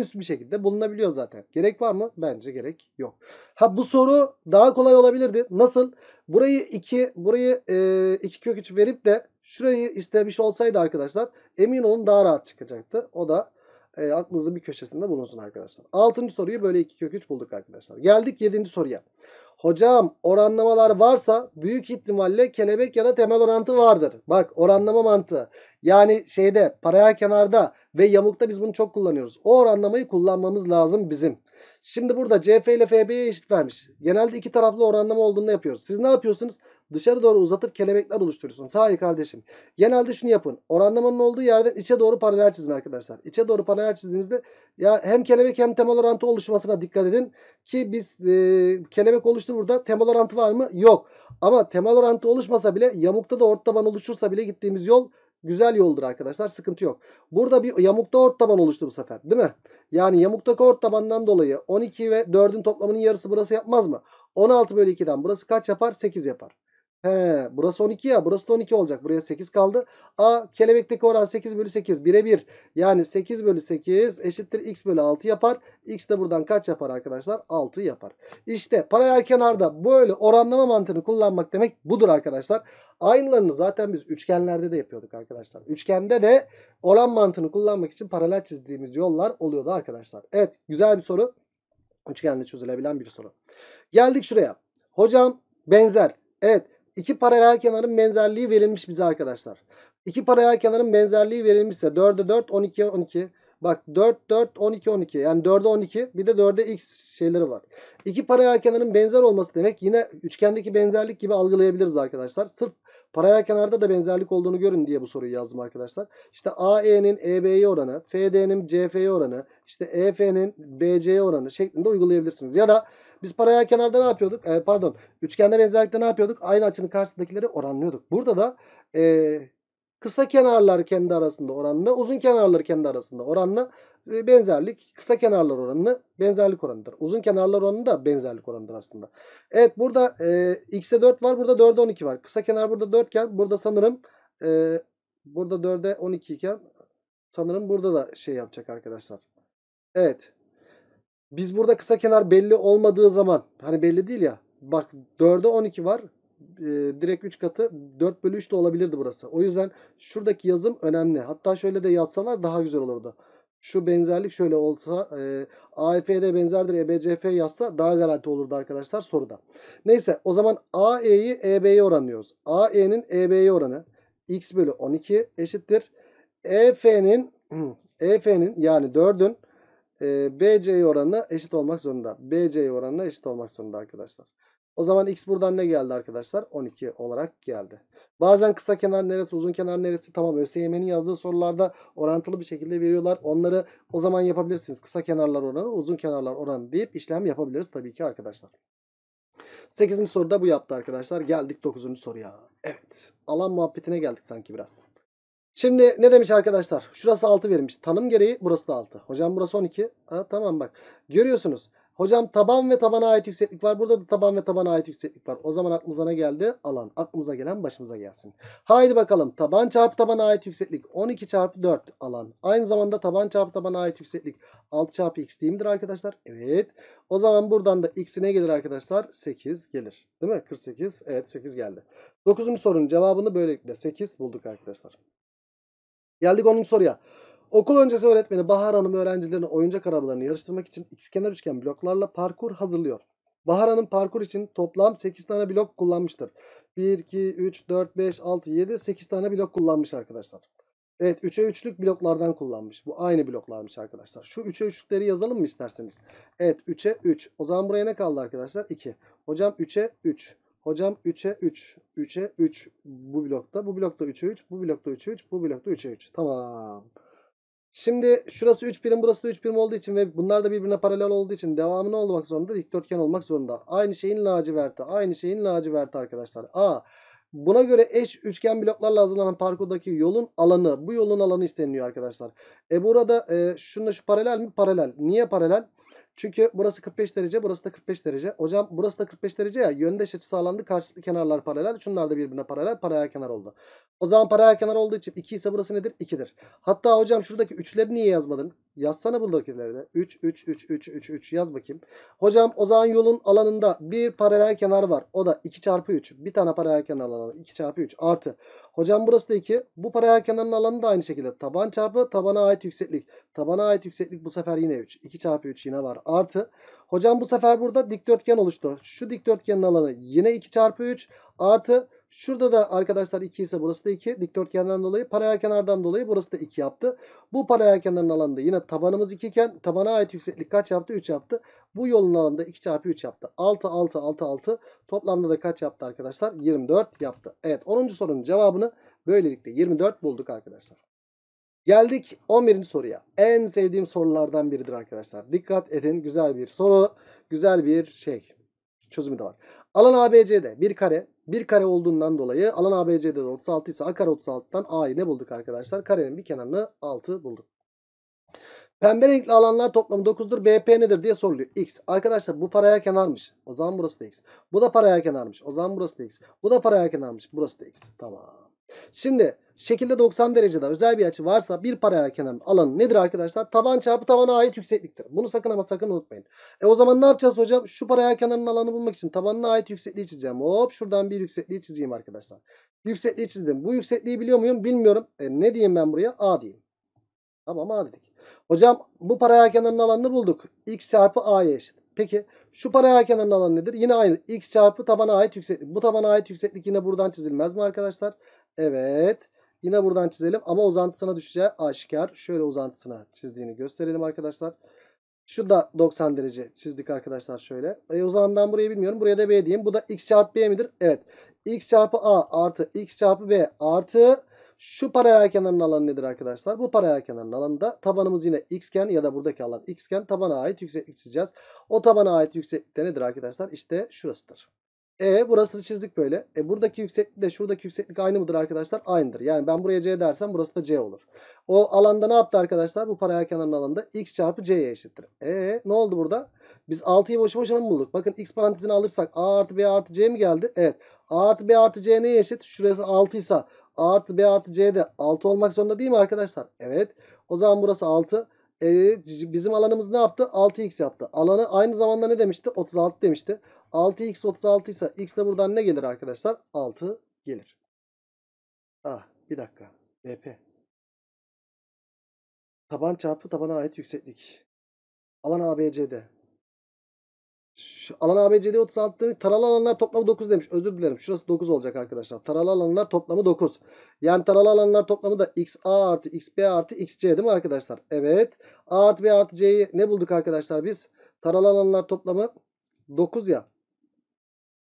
üst bir şekilde bulunabiliyor zaten. Gerek var mı? Bence gerek yok. Ha bu soru daha kolay olabilirdi. Nasıl? Burayı 2 burayı 2 e, iki kök 3 verip de şurayı istemiş olsaydı arkadaşlar emin olun daha rahat çıkacaktı. O da e, aklınızın bir köşesinde bulunsun arkadaşlar. Altıncı soruyu böyle 2 kök 3 bulduk arkadaşlar. Geldik yedinci soruya. Hocam oranlamalar varsa büyük ihtimalle kelebek ya da temel orantı vardır. Bak oranlama mantığı. Yani şeyde paraya kenarda ve yamukta biz bunu çok kullanıyoruz. O oranlamayı kullanmamız lazım bizim. Şimdi burada CF ile FB'ye eşit vermiş. Genelde iki taraflı oranlama olduğunda yapıyoruz. Siz ne yapıyorsunuz? dışarı doğru uzatıp kelebekler oluşturuyorsunuz. Hayır kardeşim. Genelde şunu yapın. Oranlamanın olduğu yerden içe doğru paralel çizin arkadaşlar. İçe doğru paralel çizdiğinizde ya hem kelebek hem temel orantı oluşmasına dikkat edin. Ki biz e, kelebek oluştu burada. Temel orantı var mı? Yok. Ama temel orantı oluşmasa bile yamukta da ort taban oluşursa bile gittiğimiz yol Güzel yoldur arkadaşlar. Sıkıntı yok. Burada bir yamukta ort taban oluştu bu sefer. Değil mi? Yani yamuktaki ort tabandan dolayı 12 ve 4'ün toplamının yarısı burası yapmaz mı? 16 bölü 2'den burası kaç yapar? 8 yapar. He, burası 12 ya. Burası da 12 olacak. Buraya 8 kaldı. A kelebekteki oran 8 bölü 8. 1'e 1. Yani 8 bölü 8 eşittir x bölü 6 yapar. X de buradan kaç yapar arkadaşlar? 6 yapar. İşte paralel kenarda böyle oranlama mantığını kullanmak demek budur arkadaşlar. Aynılarını zaten biz üçgenlerde de yapıyorduk arkadaşlar. Üçgende de oran mantığını kullanmak için paralel çizdiğimiz yollar oluyordu arkadaşlar. Evet güzel bir soru. Üçgende çözülebilen bir soru. Geldik şuraya. Hocam benzer. Evet İki paralel kenarın benzerliği verilmiş bize arkadaşlar. İki paralel kenarın benzerliği verilmişse 4'e 4 12 12. Bak 4 4 12 12. Yani 4'e 12 bir de 4'e x şeyleri var. İki paralel kenarın benzer olması demek yine üçgendeki benzerlik gibi algılayabiliriz arkadaşlar. Sırf Paraya kenarda da benzerlik olduğunu görün diye bu soruyu yazdım arkadaşlar. İşte AE'nin EB'ye oranı, FD'nin CF'ye oranı, işte EF'nin BC'ye oranı şeklinde uygulayabilirsiniz. Ya da biz paraya kenarda ne yapıyorduk? E, pardon üçgende benzerlikte ne yapıyorduk? Aynı açının karşısındakileri oranlıyorduk. Burada da e, kısa kenarlar kendi arasında oranla, uzun kenarlar kendi arasında oranla. Ee, benzerlik kısa kenarlar oranını benzerlik oranıdır. Uzun kenarlar oranı da benzerlik oranıdır aslında. Evet burada e, x'e 4 var. Burada 4'e 12 var. Kısa kenar burada 4 iken burada sanırım e, burada 4'e 12 iken sanırım burada da şey yapacak arkadaşlar. Evet. Biz burada kısa kenar belli olmadığı zaman hani belli değil ya. Bak 4'e 12 var. E, direkt 3 katı 4 bölü 3 de olabilirdi burası. O yüzden şuradaki yazım önemli. Hatta şöyle de yazsalar daha güzel olurdu şu benzerlik şöyle olsa e, AEF'de benzerdir EBCF yazsa daha garanti olurdu arkadaşlar soruda. Neyse o zaman AE'yi EB'ye oranlıyoruz. AE'nin EB'ye oranı x bölü 12 eşittir. EF'nin EF'nin e yani 4'ün e, BC'ye oranına eşit olmak zorunda. BC'ye oranına eşit olmak zorunda arkadaşlar. O zaman x buradan ne geldi arkadaşlar? 12 olarak geldi. Bazen kısa kenar neresi, uzun kenar neresi? Tamam ÖSYM'nin yazdığı sorularda orantılı bir şekilde veriyorlar. Onları o zaman yapabilirsiniz. Kısa kenarlar oranı, uzun kenarlar oranı deyip işlem yapabiliriz tabii ki arkadaşlar. 8. soruda bu yaptı arkadaşlar. Geldik 9. soruya. Evet. Alan muhabbetine geldik sanki biraz. Şimdi ne demiş arkadaşlar? Şurası 6 verilmiş. Tanım gereği burası da 6. Hocam burası 12. Ha, tamam bak. Görüyorsunuz. Hocam taban ve tabana ait yükseklik var. Burada da taban ve tabana ait yükseklik var. O zaman aklımıza ne geldi? Alan. Aklımıza gelen başımıza gelsin. Haydi bakalım. Taban çarpı tabana ait yükseklik. 12 çarpı 4 alan. Aynı zamanda taban çarpı tabana ait yükseklik. 6 çarpı x değil midir arkadaşlar? Evet. O zaman buradan da x'i ne gelir arkadaşlar? 8 gelir. Değil mi? 48. Evet 8 geldi. 9. sorunun cevabını böylelikle 8 bulduk arkadaşlar. Geldik 10. soruya. Okul öncesi öğretmeni Bahar Hanım öğrencilerini oyuncak arabalarını yarıştırmak için ikizkenar üçgen bloklarla parkur hazırlıyor. Bahar Hanım parkur için toplam 8 tane blok kullanmıştır. 1, 2, 3, 4, 5, 6, 7, 8 tane blok kullanmış arkadaşlar. Evet 3'e 3'lük bloklardan kullanmış. Bu aynı bloklarmış arkadaşlar. Şu 3'e 3'lükleri yazalım mı isterseniz? Evet 3'e 3. O zaman buraya ne kaldı arkadaşlar? 2. Hocam 3'e 3. Hocam 3'e 3. 3'e 3 bu blokta. Bu blokta 3'e 3. Bu blokta 3'e 3. Bu blokta 3'e 3. Tamam. Şimdi şurası 3 birim burası da 3 birim olduğu için ve bunlar da birbirine paralel olduğu için devamı ne olmak zorunda? Dikdörtgen olmak zorunda. Aynı şeyin laciverti. Aynı şeyin laciverti arkadaşlar. A. Buna göre eş üçgen bloklarla hazırlanan parkurdaki yolun alanı. Bu yolun alanı isteniliyor arkadaşlar. E burada e, şununla şu paralel mi? Paralel. Niye paralel? Çünkü burası 45 derece, burası da 45 derece. Hocam burası da 45 derece ya. Yöndeş açı sağlandı. Karşılıklı kenarlar paralel. Şunlar da birbirine paralel. paraya kenar oldu. O zaman paraya kenar olduğu için 2 ise burası nedir? 2'dir. Hatta hocam şuradaki 3'leri niye yazmadın? Yazsana buradakileri de. 3, 3, 3, 3, 3, 3 yaz bakayım. Hocam o zaman yolun alanında bir paralel kenar var. O da 2 çarpı 3. Bir tane paralel kenar alanı. 2 çarpı 3 artı. Hocam burası da 2. Bu paralel kenarın alanı da aynı şekilde. Taban çarpı tabana ait yükseklik. Tabana ait yükseklik bu sefer yine 3. 2 çarpı 3 yine var. Artı. Hocam bu sefer burada dikdörtgen oluştu. Şu dikdörtgenin alanı yine 2 çarpı 3 artı. Şurada da arkadaşlar 2 ise burası da 2. Dikdörtgenden dolayı paralel kenardan dolayı burası da 2 yaptı. Bu paralel kenarın alanında yine tabanımız 2 iken tabana ait yükseklik kaç yaptı? 3 yaptı. Bu yolun alanında 2 çarpı 3 yaptı. 6 6 6 6 toplamda da kaç yaptı arkadaşlar? 24 yaptı. Evet 10. sorunun cevabını böylelikle 24 bulduk arkadaşlar. Geldik 11. soruya. En sevdiğim sorulardan biridir arkadaşlar. Dikkat edin güzel bir soru, güzel bir şey. Çözümü de var. Alan ABC'de bir kare. Bir kare olduğundan dolayı alan ABC'de de 36 ise A kare 36'dan A'yı ne bulduk arkadaşlar? Karenin bir kenarını 6 bulduk. Pembe renkli alanlar toplamı 9'dur. BP nedir diye soruluyor. X. Arkadaşlar bu paraya kenarmış. O zaman burası da X. Bu da paraya kenarmış. O zaman burası da X. Bu da paraya kenarmış. Burası da X. Tamam. Şimdi şekilde 90 derecede özel bir açı varsa bir paralel kenarın alanı nedir arkadaşlar? Taban çarpı tabana ait yüksekliktir. Bunu sakın ama sakın unutmayın. E o zaman ne yapacağız hocam? Şu paralel kenarın alanı bulmak için tabanına ait yüksekliği çizeceğim. Hop şuradan bir yüksekliği çizeyim arkadaşlar. Yüksekliği çizdim. Bu yüksekliği biliyor muyum? Bilmiyorum. E, ne diyeyim ben buraya? A diyeyim. Tamam A dedik. Hocam bu paralel kenarın alanını bulduk. X çarpı A'ya eşit. Peki şu paralel kenarın alanı nedir? Yine aynı. X çarpı tabana ait yükseklik. Bu tabana ait yükseklik yine buradan çizilmez mi arkadaşlar? Evet. Yine buradan çizelim ama uzantısına düşeceği aşikar. Şöyle uzantısına çizdiğini gösterelim arkadaşlar. Şu da 90 derece çizdik arkadaşlar şöyle. E, o zaman ben burayı bilmiyorum. Buraya da B diyeyim. Bu da x çarpı b midir? Evet. x çarpı a artı x çarpı b artı şu paralel kenarın alanı nedir arkadaşlar? Bu paralel kenarın alanında tabanımız yine xken ya da buradaki alan xken tabana ait yükseklik çizeceğiz. O tabana ait yükseklik de nedir arkadaşlar? İşte şurasıdır. E burasını çizdik böyle. E buradaki yükseklik de şuradaki yükseklik aynı mıdır arkadaşlar? Aynıdır. Yani ben buraya C dersem burası da C olur. O alanda ne yaptı arkadaşlar? Bu paraya kenarın alanında x çarpı c'ye eşittir. E ne oldu burada? Biz 6'yı boşu boşuna mı bulduk? Bakın x parantezini alırsak a artı b artı c mi geldi? Evet. a artı b artı c neye eşit? Şurası 6 ise a artı b artı c de 6 olmak zorunda değil mi arkadaşlar? Evet. O zaman burası 6. E, bizim alanımız ne yaptı? 6x yaptı. Alanı aynı zamanda ne demişti? 36 demişti. 6x 36 ise x de buradan ne gelir arkadaşlar? 6 gelir. Ah bir dakika. BP. Taban çarpı tabana ait yükseklik. Alan ABCD. Şu, alan ABCD 36 demiş. Taralı alanlar toplamı 9 demiş. Özür dilerim. Şurası 9 olacak arkadaşlar. Taralı alanlar toplamı 9. Yani taralı alanlar toplamı da XA artı XB artı XC değil mi arkadaşlar? Evet. A artı B artı C'yi ne bulduk arkadaşlar biz? Taralı alanlar toplamı 9 ya.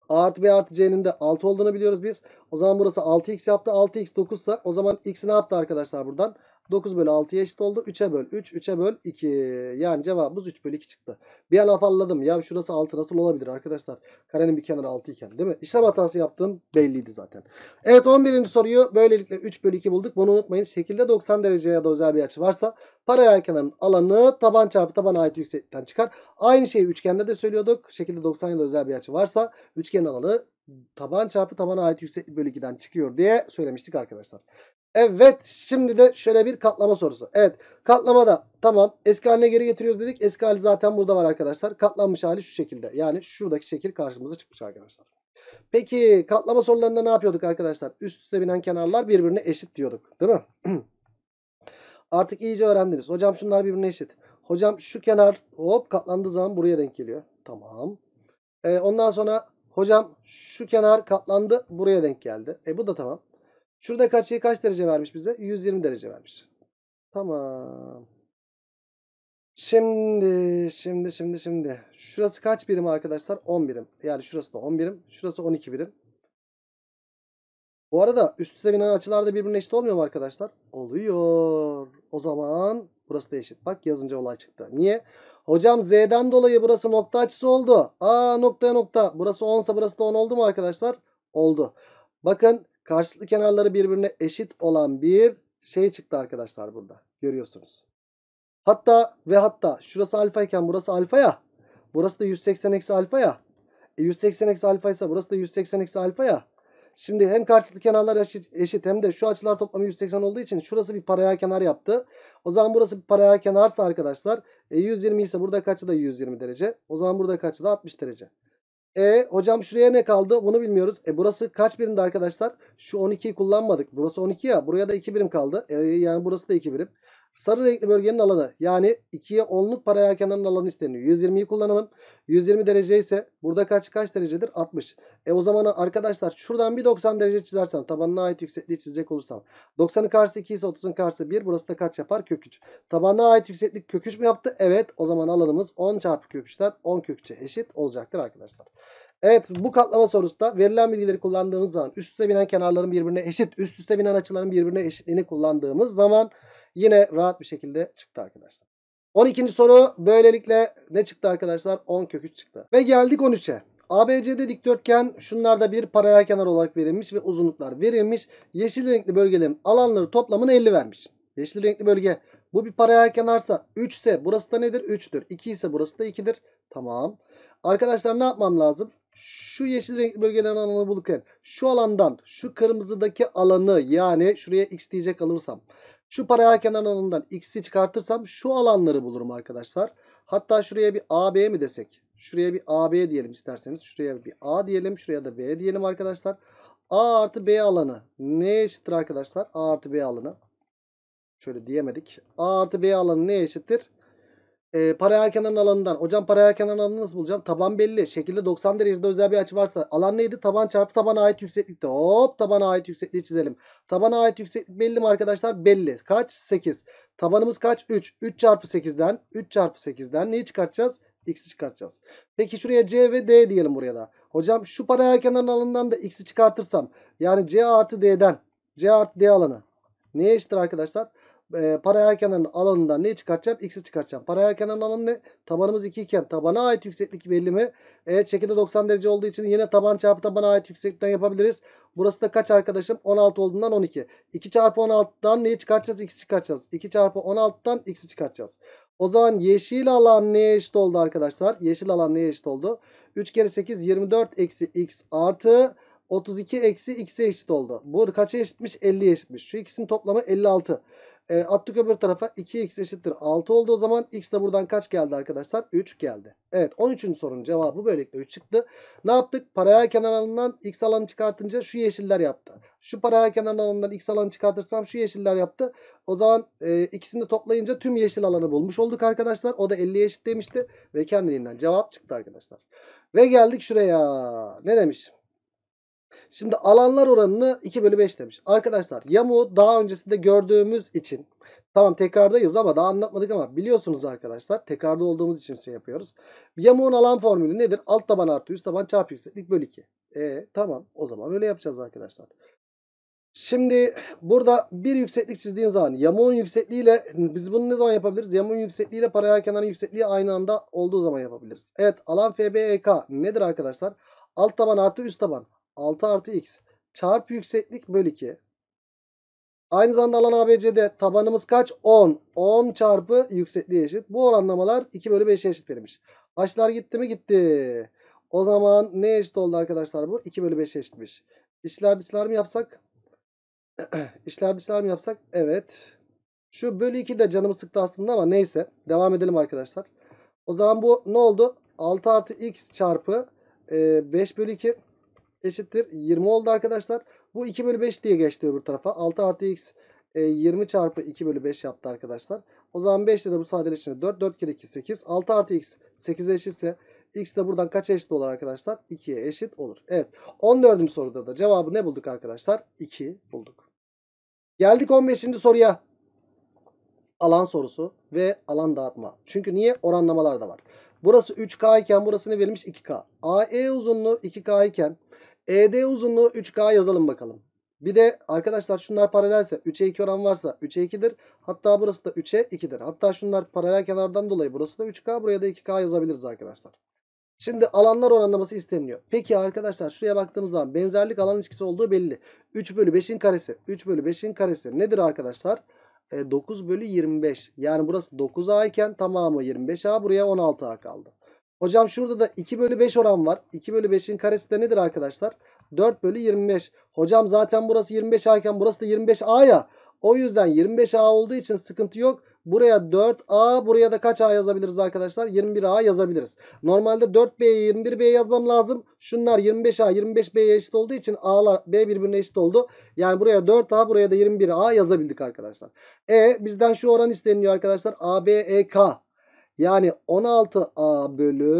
A artı B artı C'nin de 6 olduğunu biliyoruz biz. O zaman burası 6x yaptı. 6x 9 ise o zaman x'i ne yaptı arkadaşlar buradan? 9 bölü 6'ya eşit oldu. 3'e böl 3. 3'e böl 2. Yani cevabımız 3 bölü 2 çıktı. Bir an afalladım. Ya şurası 6 nasıl olabilir arkadaşlar? Karenin bir kenarı 6 iken değil mi? İşlem hatası yaptığım belliydi zaten. Evet 11. soruyu böylelikle 3 bölü 2 bulduk. Bunu unutmayın. Şekilde 90 derece ya da özel bir açı varsa paralel kenarın alanı taban çarpı taban ait yükseklikten çıkar. Aynı şeyi üçgende de söylüyorduk. Şekilde 90 ya da özel bir açı varsa üçgen alanı taban çarpı tabana ait yükseklik bölü 2'den çıkıyor diye söylemiştik arkadaşlar. Evet şimdi de şöyle bir katlama sorusu. Evet katlamada tamam eski haline geri getiriyoruz dedik. Eski hali zaten burada var arkadaşlar. Katlanmış hali şu şekilde. Yani şuradaki şekil karşımıza çıkmış arkadaşlar. Peki katlama sorularında ne yapıyorduk arkadaşlar? Üst üste binen kenarlar birbirine eşit diyorduk değil mi? Artık iyice öğrendiniz. Hocam şunlar birbirine eşit. Hocam şu kenar hop katlandığı zaman buraya denk geliyor. Tamam. Ee, ondan sonra hocam şu kenar katlandı buraya denk geldi. E bu da tamam. Şurada açıyı şey, kaç derece vermiş bize? 120 derece vermiş. Tamam. Şimdi, şimdi, şimdi, şimdi. Şurası kaç birim arkadaşlar? 10 birim. Yani şurası da 10 birim. Şurası 12 birim. Bu arada üst üste binen açılar da birbirine eşit olmuyor mu arkadaşlar? Oluyor. O zaman burası da eşit. Bak yazınca olay çıktı. Niye? Hocam Z'den dolayı burası nokta açısı oldu. Aa noktaya nokta. Burası 10 ise burası da 10 oldu mu arkadaşlar? Oldu. Bakın Karşılıklı kenarları birbirine eşit olan bir şey çıktı arkadaşlar burada. Görüyorsunuz. Hatta ve hatta şurası alfa iken burası alfa ya. Burası da 180 eksi alfa ya. E 180 eksi alfa ise burası da 180 eksi alfa ya. Şimdi hem karşılıklı kenarlar eşit, eşit hem de şu açılar toplamı 180 olduğu için şurası bir paraya kenar yaptı. O zaman burası bir paraya kenarsa arkadaşlar e 120 ise burada kaçı da 120 derece. O zaman burada kaçı da 60 derece. E hocam şuraya ne kaldı? Bunu bilmiyoruz. E burası kaç birimdi arkadaşlar? Şu 12'yi kullanmadık. Burası 12 ya. Buraya da 2 birim kaldı. E, yani burası da 2 birim. Sarı renkli bölgenin alanı yani 2'ye 10'luk paralel kenarın alanı isteniyor. 120'yi kullanalım. 120 derece ise burada kaç kaç derecedir? 60. E o zaman arkadaşlar şuradan bir 90 derece çizersem tabanına ait yüksekliği çizecek olursam. 90'ın karşısı 2 ise 30'un karşısı 1. Burası da kaç yapar? Kök 3. Tabanına ait yükseklik kök 3 mü yaptı? Evet. O zaman alanımız 10 çarpı kök 3'ten 10 kök 3'e eşit olacaktır arkadaşlar. Evet bu katlama sorusunda verilen bilgileri kullandığımız zaman üst üste binen kenarların birbirine eşit, üst üste binen açıların birbirine eşitliğini kullandığımız zaman Yine rahat bir şekilde çıktı arkadaşlar. 12. soru böylelikle ne çıktı arkadaşlar? 10 kök 3 çıktı. Ve geldik 13'e. ABC'de dikdörtgen şunlarda bir paralel kenar olarak verilmiş ve uzunluklar verilmiş. Yeşil renkli bölgelerin alanları toplamını 50 vermiş. Yeşil renkli bölge bu bir paralel kenarsa 3 ise burası da nedir? 3'tür. 2 ise burası da 2'dir. Tamam. Arkadaşlar ne yapmam lazım? Şu yeşil renkli bölgelerin alanını bulurken şu alandan şu kırmızıdaki alanı yani şuraya x diyecek alırsam şu paraya kenar alanından x'i çıkartırsam şu alanları bulurum arkadaşlar. Hatta şuraya bir AB mi desek? Şuraya bir AB diyelim isterseniz. Şuraya bir A diyelim. Şuraya da B diyelim arkadaşlar. A artı B alanı ne eşittir arkadaşlar? A artı B alanı. Şöyle diyemedik. A artı B alanı ne eşittir? e, ee, paralel kenarın alanından. Hocam paralel kenarın alanını nasıl bulacağım? Taban belli. Şekilde 90 derecede özel bir açı varsa. Alan neydi? Taban çarpı tabana ait yükseklikte. Hop tabana ait yüksekliği çizelim. Tabana ait yükseklik belli mi arkadaşlar? Belli. Kaç? 8. Tabanımız kaç? 3. 3 çarpı 8'den. 3 çarpı 8'den. Neyi çıkartacağız? X'i çıkartacağız. Peki şuraya C ve D diyelim buraya da. Hocam şu paralel kenarın alanından da X'i çıkartırsam. Yani C artı D'den. C artı D alanı. Neye eşittir arkadaşlar? e, paralel kenarın alanından ne çıkartacağım? X'i çıkartacağım. Paralel kenarın alanı ne? Tabanımız 2 iken tabana ait yükseklik belli mi? Evet şekilde 90 derece olduğu için yine taban çarpı tabana ait yükseklikten yapabiliriz. Burası da kaç arkadaşım? 16 olduğundan 12. 2 çarpı 16'dan neyi çıkartacağız? X'i çıkartacağız. 2 çarpı 16'dan X'i çıkartacağız. O zaman yeşil alan neye eşit oldu arkadaşlar? Yeşil alan neye eşit oldu? 3 kere 8 24 eksi X artı 32 eksi x'e eşit oldu. Bu kaça eşitmiş? 50'ye eşitmiş. Şu ikisinin toplamı 56. E, attık öbür tarafa 2x eşittir 6 oldu o zaman. X de buradan kaç geldi arkadaşlar? 3 geldi. Evet 13. sorunun cevabı böylelikle 3 çıktı. Ne yaptık? Paralel kenar alanından x alanı çıkartınca şu yeşiller yaptı. Şu paralel kenar alanından x alanı çıkartırsam şu yeşiller yaptı. O zaman e, ikisini de toplayınca tüm yeşil alanı bulmuş olduk arkadaşlar. O da 50'ye eşit demişti ve kendiliğinden cevap çıktı arkadaşlar. Ve geldik şuraya. Ne demişim? Şimdi alanlar oranını 2 bölü 5 demiş. Arkadaşlar yamuğu daha öncesinde gördüğümüz için tamam tekrardayız ama daha anlatmadık ama biliyorsunuz arkadaşlar tekrarda olduğumuz için şey yapıyoruz. Yamuğun alan formülü nedir? Alt taban artı üst taban çarpı yükseklik bölü 2. E tamam o zaman öyle yapacağız arkadaşlar. Şimdi burada bir yükseklik çizdiğin zaman yamuğun yüksekliğiyle biz bunu ne zaman yapabiliriz? Yamuğun yüksekliğiyle paralel kenarın yüksekliği aynı anda olduğu zaman yapabiliriz. Evet alan FBEK nedir arkadaşlar? Alt taban artı üst taban. 6 artı x çarpı yükseklik bölü 2. Aynı zamanda alan ABC'de tabanımız kaç? 10. 10 çarpı yüksekliğe eşit. Bu oranlamalar 2 bölü 5'e eşit verilmiş. H'lar gitti mi? Gitti. O zaman ne eşit oldu arkadaşlar bu? 2 bölü 5'e eşitmiş. İşler dışlar mı yapsak? İşler dışlar mı yapsak? Evet. Şu bölü 2 de canımı sıktı aslında ama neyse. Devam edelim arkadaşlar. O zaman bu ne oldu? 6 artı x çarpı e, 5 bölü 2 eşittir 20 oldu arkadaşlar. Bu 2 bölü 5 diye geçti öbür tarafa. 6 artı x e, 20 çarpı 2 bölü 5 yaptı arkadaşlar. O zaman 5 ile de bu sadeleşince 4. 4 kere 2 8. 6 artı x 8'e eşitse x de buradan kaç eşit olur arkadaşlar? 2'ye eşit olur. Evet 14. soruda da cevabı ne bulduk arkadaşlar? 2 bulduk. Geldik 15. soruya. Alan sorusu ve alan dağıtma. Çünkü niye? Oranlamalar da var. Burası 3K iken burası ne verilmiş? 2K. AE uzunluğu 2K iken ED uzunluğu 3K yazalım bakalım. Bir de arkadaşlar şunlar paralelse 3'e 2 oran varsa 3'e 2'dir. Hatta burası da 3'e 2'dir. Hatta şunlar paralel kenardan dolayı burası da 3K buraya da 2K yazabiliriz arkadaşlar. Şimdi alanlar oranlaması isteniyor. Peki arkadaşlar şuraya baktığımız zaman benzerlik alan ilişkisi olduğu belli. 3 bölü 5'in karesi. 3 bölü 5'in karesi nedir arkadaşlar? E, 9 bölü 25. Yani burası 9A iken tamamı 25A buraya 16A kaldı. Hocam şurada da 2 bölü 5 oran var. 2 bölü 5'in karesi de nedir arkadaşlar? 4 bölü 25. Hocam zaten burası 25A iken burası da 25A ya. O yüzden 25A olduğu için sıkıntı yok. Buraya 4A buraya da kaç A yazabiliriz arkadaşlar? 21A yazabiliriz. Normalde 4B'ye 21B'ye yazmam lazım. Şunlar 25A 25B'ye eşit olduğu için A'lar B birbirine eşit oldu. Yani buraya 4A buraya da 21A yazabildik arkadaşlar. E bizden şu oran isteniyor arkadaşlar. ABEK yani 16A bölü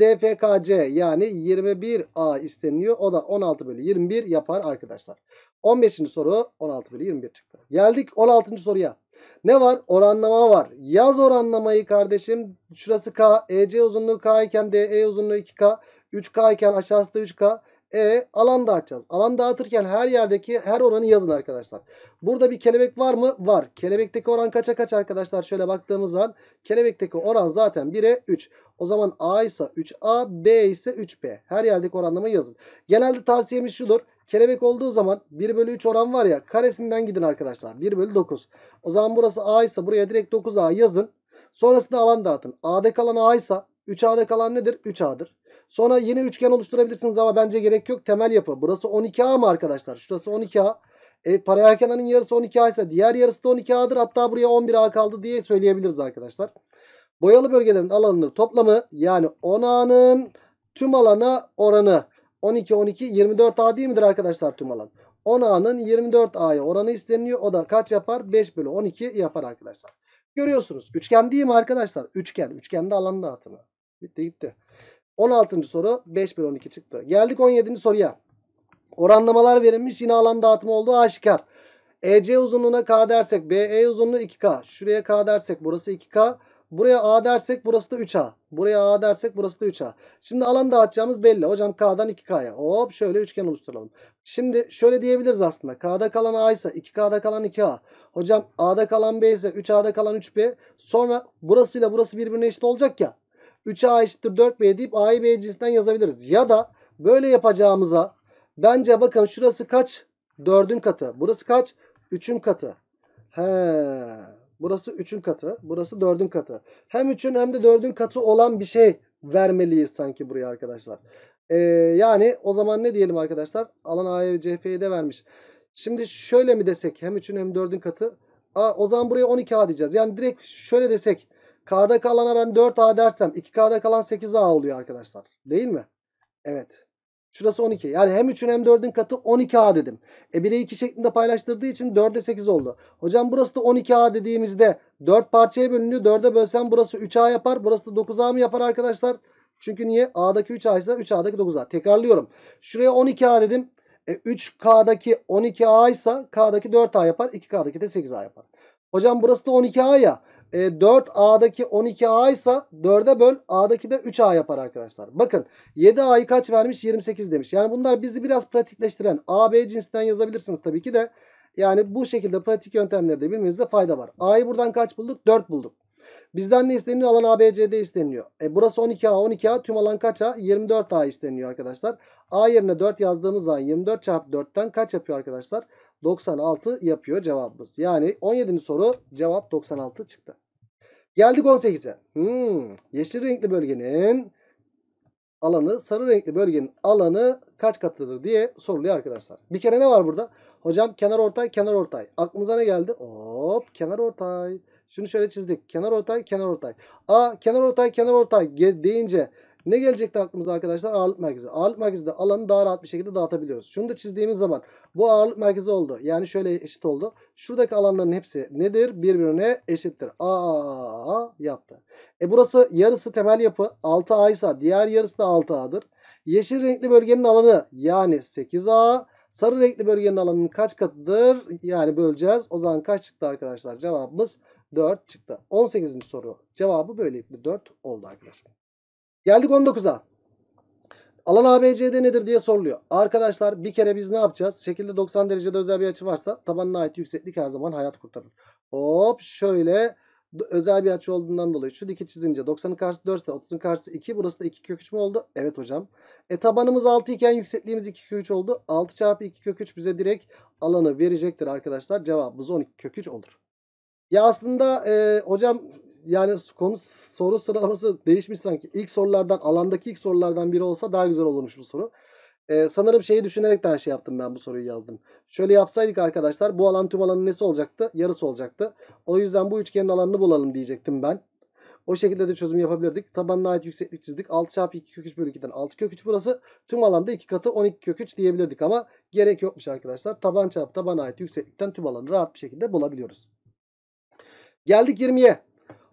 DFKC yani 21A isteniyor. O da 16 bölü 21 yapar arkadaşlar. 15. soru 16 bölü 21 çıktı. Geldik 16. soruya. Ne var? Oranlama var. Yaz oranlamayı kardeşim. Şurası K. EC uzunluğu K iken DE uzunluğu 2K. 3K iken aşağısı da 3K. E alan dağıtacağız. Alan dağıtırken her yerdeki her oranı yazın arkadaşlar. Burada bir kelebek var mı? Var. Kelebekteki oran kaça kaç arkadaşlar? Şöyle baktığımız zaman kelebekteki oran zaten 1'e 3. O zaman A ise 3A, B ise 3B. Her yerdeki oranlamayı yazın. Genelde tavsiyemiz şudur. Kelebek olduğu zaman 1 bölü 3 oran var ya karesinden gidin arkadaşlar. 1 bölü 9. O zaman burası A ise buraya direkt 9A yazın. Sonrasında alan dağıtın. A'da kalan A ise 3A'da kalan nedir? 3A'dır. Sonra yine üçgen oluşturabilirsiniz ama bence gerek yok. Temel yapı. Burası 12A mı arkadaşlar? Şurası 12A. Evet paralel kenarın yarısı 12A ise diğer yarısı da 12A'dır. Hatta buraya 11A kaldı diye söyleyebiliriz arkadaşlar. Boyalı bölgelerin alanının toplamı yani 10A'nın tüm alana oranı 12 12 24A değil midir arkadaşlar tüm alan? 10A'nın 24A'ya oranı isteniliyor. O da kaç yapar? 5 bölü 12 yapar arkadaşlar. Görüyorsunuz. Üçgen değil mi arkadaşlar? Üçgen. Üçgende alan dağıtımı. Bitti gitti. 16. soru 5 bölü 12 çıktı. Geldik 17. soruya. Oranlamalar verilmiş yine alan dağıtımı olduğu aşikar. EC uzunluğuna K dersek BE uzunluğu 2K. Şuraya K dersek burası 2K. Buraya A dersek burası da 3A. Buraya A dersek burası da 3A. Şimdi alan dağıtacağımız belli. Hocam K'dan 2K'ya. Hop şöyle üçgen oluşturalım. Şimdi şöyle diyebiliriz aslında. K'da kalan A ise 2K'da kalan 2A. Hocam A'da kalan B ise 3A'da kalan 3B. Sonra burasıyla burası birbirine eşit olacak ya. 3'e A eşittir 4B deyip A'yı B cinsinden yazabiliriz. Ya da böyle yapacağımıza bence bakın şurası kaç? 4'ün katı. Burası kaç? 3'ün katı. He. Burası 3'ün katı. Burası 4'ün katı. Hem 3'ün hem de 4'ün katı olan bir şey vermeliyiz sanki buraya arkadaşlar. Ee, yani o zaman ne diyelim arkadaşlar? Alan A'ya ve de vermiş. Şimdi şöyle mi desek? Hem 3'ün hem 4'ün katı. Aa, o zaman buraya 12A diyeceğiz. Yani direkt şöyle desek. K'da kalana ben 4A dersem 2K'da kalan 8A oluyor arkadaşlar. Değil mi? Evet. Şurası 12. Yani hem 3'ün hem 4'ün katı 12A dedim. E 1'e 2 şeklinde paylaştırdığı için 4'e 8 oldu. Hocam burası da 12A dediğimizde 4 parçaya bölünüyor. 4'e bölsem burası 3A yapar. Burası da 9A mı yapar arkadaşlar? Çünkü niye? A'daki 3A ise 3A'daki 9A. Tekrarlıyorum. Şuraya 12A dedim. E 3K'daki 12A ise K'daki 4A yapar. 2K'daki de 8A yapar. Hocam burası da 12A ya e, 4A'daki 12A ise 4'e böl A'daki de 3A yapar arkadaşlar. Bakın 7A'yı kaç vermiş? 28 demiş. Yani bunlar bizi biraz pratikleştiren A, B cinsinden yazabilirsiniz tabii ki de. Yani bu şekilde pratik yöntemleri de bilmenizde fayda var. A'yı buradan kaç bulduk? 4 bulduk. Bizden ne isteniyor? Alan ABCD isteniyor. E burası 12A, 12A tüm alan kaç A? 24A isteniyor arkadaşlar. A yerine 4 yazdığımız zaman 24 çarpı 4'ten kaç yapıyor arkadaşlar? 96 yapıyor cevabımız. Yani 17. soru cevap 96 çıktı. Geldik 18'e. Hmm, yeşil renkli bölgenin alanı sarı renkli bölgenin alanı kaç katıdır diye soruluyor arkadaşlar. Bir kere ne var burada? Hocam kenar ortay kenar ortay. Aklımıza ne geldi? Hop kenar ortay. Şunu şöyle çizdik. Kenar ortay kenar ortay. a kenar ortay kenar ortay deyince ne gelecekti aklımıza arkadaşlar? Ağırlık merkezi. Ağırlık merkezinde alanı daha rahat bir şekilde dağıtabiliyoruz. Şunu da çizdiğimiz zaman bu ağırlık merkezi oldu. Yani şöyle eşit oldu. Şuradaki alanların hepsi nedir? Birbirine eşittir. A yaptı. E burası yarısı temel yapı 6A ise diğer yarısı da 6A'dır. Yeşil renkli bölgenin alanı yani 8A. Sarı renkli bölgenin alanının kaç katıdır? Yani böleceğiz. O zaman kaç çıktı arkadaşlar? Cevabımız 4 çıktı. 18. soru cevabı böylelikle 4 oldu arkadaşlar. Geldik 19'a. Alan ABCD nedir diye soruluyor. Arkadaşlar bir kere biz ne yapacağız? Şekilde 90 derecede özel bir açı varsa tabanına ait yükseklik her zaman hayat kurtarır. Hop şöyle özel bir açı olduğundan dolayı şu diki çizince 90'ın karşısı 4 ise 30'un karşısı 2. Burası da 2 kök 3 mü oldu? Evet hocam. E tabanımız 6 iken yüksekliğimiz 2 kök 3 oldu. 6 çarpı 2 kök 3 bize direkt alanı verecektir arkadaşlar. Cevabımız 12 kök 3 olur. Ya aslında e, hocam yani konu soru sıralaması değişmiş sanki. İlk sorulardan alandaki ilk sorulardan biri olsa daha güzel olurmuş bu soru. Ee, sanırım şeyi düşünerekten şey yaptım ben bu soruyu yazdım. Şöyle yapsaydık arkadaşlar bu alan tüm alanın nesi olacaktı? Yarısı olacaktı. O yüzden bu üçgenin alanını bulalım diyecektim ben. O şekilde de çözüm yapabilirdik. Tabanına ait yükseklik çizdik. 6 çarpı 2 kök 3 bölü 2'den 6 kök 3 burası. Tüm alanda 2 katı 12 kök 3 diyebilirdik ama gerek yokmuş arkadaşlar. Taban çarpı tabana ait yükseklikten tüm alanı rahat bir şekilde bulabiliyoruz. Geldik 20'ye.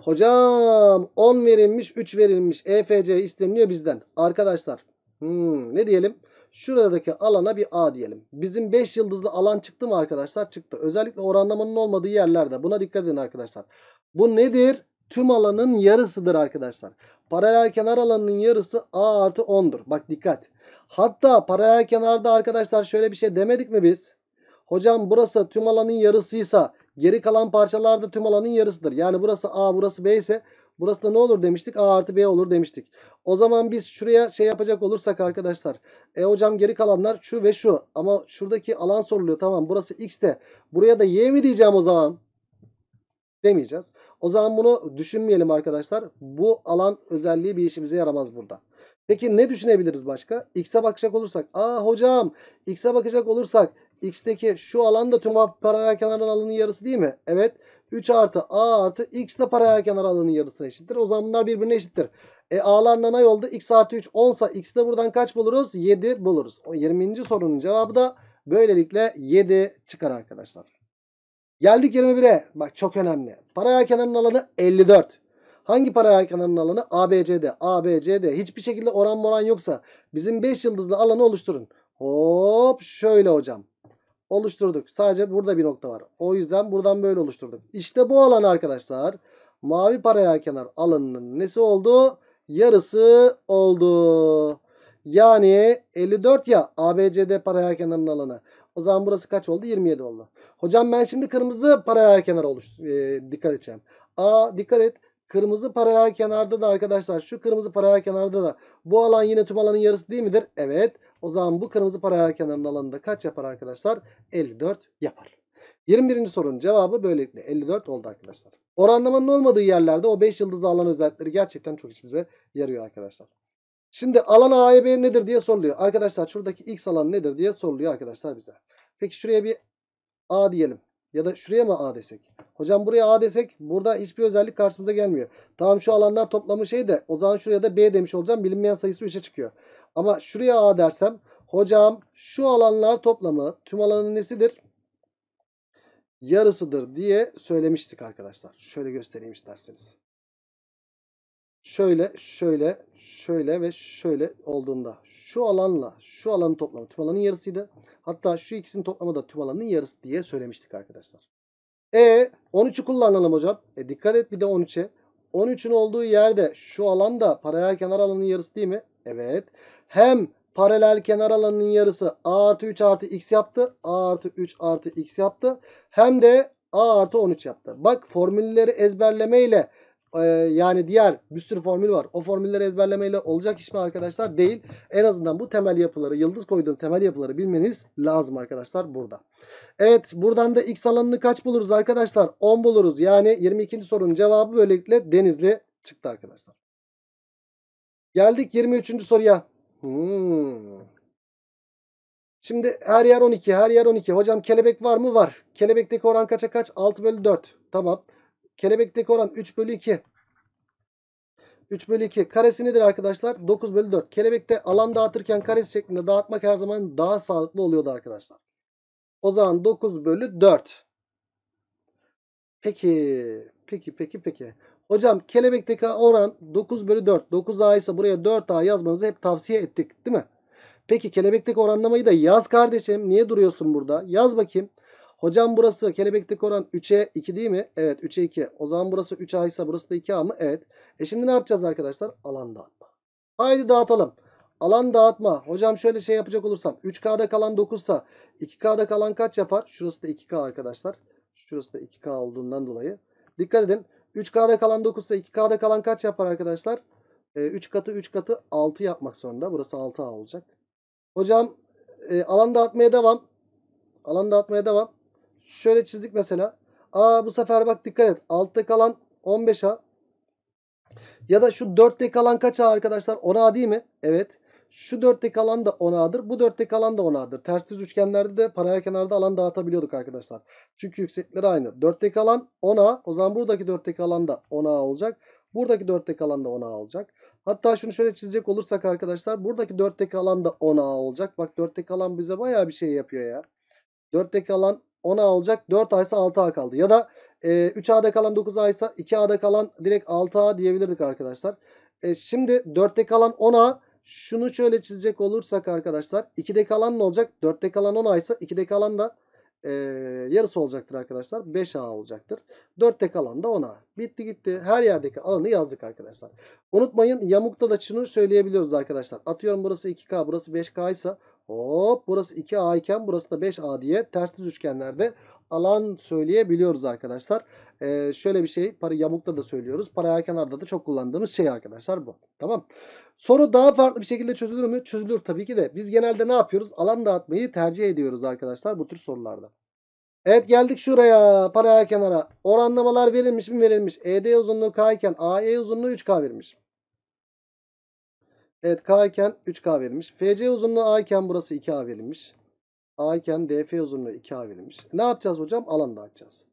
Hocam 10 verilmiş 3 verilmiş EFC isteniyor bizden. Arkadaşlar hmm, ne diyelim? Şuradaki alana bir A diyelim. Bizim 5 yıldızlı alan çıktı mı arkadaşlar? Çıktı. Özellikle oranlamanın olmadığı yerlerde. Buna dikkat edin arkadaşlar. Bu nedir? Tüm alanın yarısıdır arkadaşlar. Paralel kenar alanının yarısı A artı 10'dur. Bak dikkat. Hatta paralel kenarda arkadaşlar şöyle bir şey demedik mi biz? Hocam burası tüm alanın yarısıysa Geri kalan parçalar da tüm alanın yarısıdır. Yani burası A burası B ise burası da ne olur demiştik? A artı B olur demiştik. O zaman biz şuraya şey yapacak olursak arkadaşlar. E hocam geri kalanlar şu ve şu. Ama şuradaki alan soruluyor. Tamam burası X de. Buraya da Y mi diyeceğim o zaman? Demeyeceğiz. O zaman bunu düşünmeyelim arkadaşlar. Bu alan özelliği bir işimize yaramaz burada. Peki ne düşünebiliriz başka? X'e bakacak olursak. Aa hocam X'e bakacak olursak x'teki şu alan da tüm paralel kenarların alanının yarısı değil mi? Evet. 3 artı a artı x de paralel kenar alanının yarısına eşittir. O zaman bunlar birbirine eşittir. E a'lar nana yolda x artı 3 10 sa x de buradan kaç buluruz? 7 buluruz. O 20. sorunun cevabı da böylelikle 7 çıkar arkadaşlar. Geldik 21'e. Bak çok önemli. Paralel kenarın alanı 54. Hangi paralel kenarın alanı? ABCD. ABCD. Hiçbir şekilde oran moran yoksa bizim 5 yıldızlı alanı oluşturun. Hop şöyle hocam oluşturduk. Sadece burada bir nokta var. O yüzden buradan böyle oluşturduk. İşte bu alan arkadaşlar mavi paralel kenar alanının nesi oldu? Yarısı oldu. Yani 54 ya ABCD paralel kenarının alanı. O zaman burası kaç oldu? 27 oldu. Hocam ben şimdi kırmızı paralel kenar oluş e, dikkat edeceğim. A dikkat et. Kırmızı paralel kenarda da arkadaşlar şu kırmızı paralel kenarda da bu alan yine tüm alanın yarısı değil midir? Evet. O zaman bu kırmızı paralel kenarının alanında kaç yapar arkadaşlar? 54 yapar. 21. sorunun cevabı böylelikle 54 oldu arkadaşlar. Oranlamanın olmadığı yerlerde o 5 yıldızlı alan özellikleri gerçekten çok işimize yarıyor arkadaşlar. Şimdi alan A'ya B nedir diye soruluyor. Arkadaşlar şuradaki X alanı nedir diye soruluyor arkadaşlar bize. Peki şuraya bir A diyelim. Ya da şuraya mı A desek? Hocam buraya A desek burada hiçbir özellik karşımıza gelmiyor. Tamam şu alanlar toplamı şey de o zaman şuraya da B demiş olacağım. Bilinmeyen sayısı 3'e çıkıyor. Ama şuraya A dersem hocam şu alanlar toplamı tüm alanın nesidir? Yarısıdır diye söylemiştik arkadaşlar. Şöyle göstereyim isterseniz. Şöyle, şöyle, şöyle ve şöyle olduğunda şu alanla şu alanın toplamı tüm alanın yarısıydı. Hatta şu ikisinin toplamı da tüm alanın yarısı diye söylemiştik arkadaşlar. E 13'ü kullanalım hocam. E dikkat et bir de 13'e. 13'ün olduğu yerde şu alanda paraya kenar alanın yarısı değil mi? Evet. Hem paralel kenar alanının yarısı a artı 3 artı x yaptı. a artı 3 artı x yaptı. Hem de a artı 13 yaptı. Bak formülleri ezberlemeyle e, yani diğer bir sürü formül var. O formülleri ezberlemeyle olacak iş mi arkadaşlar? Değil. En azından bu temel yapıları, yıldız koyduğum temel yapıları bilmeniz lazım arkadaşlar burada. Evet buradan da x alanını kaç buluruz arkadaşlar? 10 buluruz. Yani 22. sorunun cevabı böylelikle denizli çıktı arkadaşlar. Geldik 23. soruya. Hmm. Şimdi her yer 12. Her yer 12. Hocam kelebek var mı? Var. Kelebekteki oran kaça kaç? 6 bölü 4. Tamam. Kelebekteki oran 3 bölü 2. 3 bölü 2. Karesi nedir arkadaşlar? 9 bölü 4. Kelebekte alan dağıtırken karesi şeklinde dağıtmak her zaman daha sağlıklı oluyordu arkadaşlar. O zaman 9 bölü 4. Peki. Peki peki peki. Hocam kelebekteki oran 9 bölü 4. 9A ise buraya 4A yazmanızı hep tavsiye ettik değil mi? Peki kelebekteki oranlamayı da yaz kardeşim. Niye duruyorsun burada? Yaz bakayım. Hocam burası kelebekteki oran 3'e 2 değil mi? Evet 3'e 2. O zaman burası 3A ise burası da 2A mı? Evet. E şimdi ne yapacağız arkadaşlar? Alan dağıtma. Haydi dağıtalım. Alan dağıtma. Hocam şöyle şey yapacak olursam. 3K'da kalan 9 sa 2K'da kalan kaç yapar? Şurası da 2K arkadaşlar. Şurası da 2K olduğundan dolayı. Dikkat edin. 3K'da kalan 9 ise 2K'da kalan kaç yapar arkadaşlar? E, ee, 3 katı 3 katı 6 yapmak zorunda. Burası 6A olacak. Hocam e, alan dağıtmaya devam. Alan dağıtmaya devam. Şöyle çizdik mesela. Aa bu sefer bak dikkat et. Altta kalan 15A. Ya da şu 4'te kalan kaç A arkadaşlar? 10A değil mi? Evet. Şu dörtlik alan da 10 A'dır. Bu dörtlik alan da 10 A'dır. Ters düz üçgenlerde de paralel kenarda alan dağıtabiliyorduk arkadaşlar. Çünkü yüksekleri aynı. Dörtlik alan 10 A. O zaman buradaki dörtlik alan da 10 A olacak. Buradaki dörtlik alan da 10 A olacak. Hatta şunu şöyle çizecek olursak arkadaşlar. Buradaki dörtlik alan da 10 A olacak. Bak dörtlik alan bize bayağı bir şey yapıyor ya. Dörtlik alan 10 A olacak. 4 A ise 6 A kaldı. Ya da e, 3 A'da kalan 9 A ise 2 A'da kalan direkt 6 A diyebilirdik arkadaşlar. E, şimdi 4'te alan 10 A şunu şöyle çizecek olursak arkadaşlar 2'de kalan ne olacak? 4'te kalan 10A ise 2'de kalan da e, yarısı olacaktır arkadaşlar. 5A olacaktır. 4'te kalan da 10A. Bitti gitti. Her yerdeki alanı yazdık arkadaşlar. Unutmayın yamukta da şunu söyleyebiliyoruz arkadaşlar. Atıyorum burası 2K burası 5K ise hop burası 2A iken burası da 5A diye ters düz üçgenlerde alan söyleyebiliyoruz arkadaşlar. Ee, şöyle bir şey para yamukta da söylüyoruz. Paraya kenarda da çok kullandığımız şey arkadaşlar bu. Tamam. Soru daha farklı bir şekilde çözülür mü? Çözülür tabii ki de. Biz genelde ne yapıyoruz? Alan dağıtmayı tercih ediyoruz arkadaşlar bu tür sorularda. Evet geldik şuraya paraya kenara. Oranlamalar verilmiş mi verilmiş. ED uzunluğu K iken AE uzunluğu 3K verilmiş. Evet K iken 3K verilmiş. FC uzunluğu A iken burası 2A verilmiş. A iken DF uzunluğu 2A verilmiş. Ne yapacağız hocam? Alan dağıtacağız.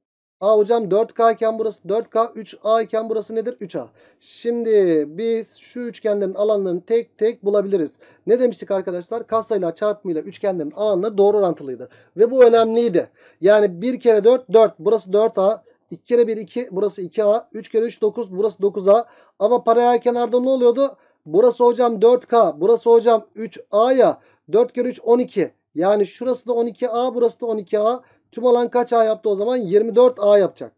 A hocam 4K iken burası 4K 3A iken burası nedir? 3A. Şimdi biz şu üçgenlerin alanlarını tek tek bulabiliriz. Ne demiştik arkadaşlar? Katsayılar çarpımıyla üçgenlerin alanları doğru orantılıydı. Ve bu önemliydi. Yani 1 kere 4 4 burası 4A. 2 kere 1 2 burası 2A. 3 kere 3 9 burası 9A. Ama paralel kenarda ne oluyordu? Burası hocam 4K. Burası hocam 3A ya. 4 kere 3 12. Yani şurası da 12A burası da 12A. Tüm alan kaç A yaptı o zaman? 24 A yapacak.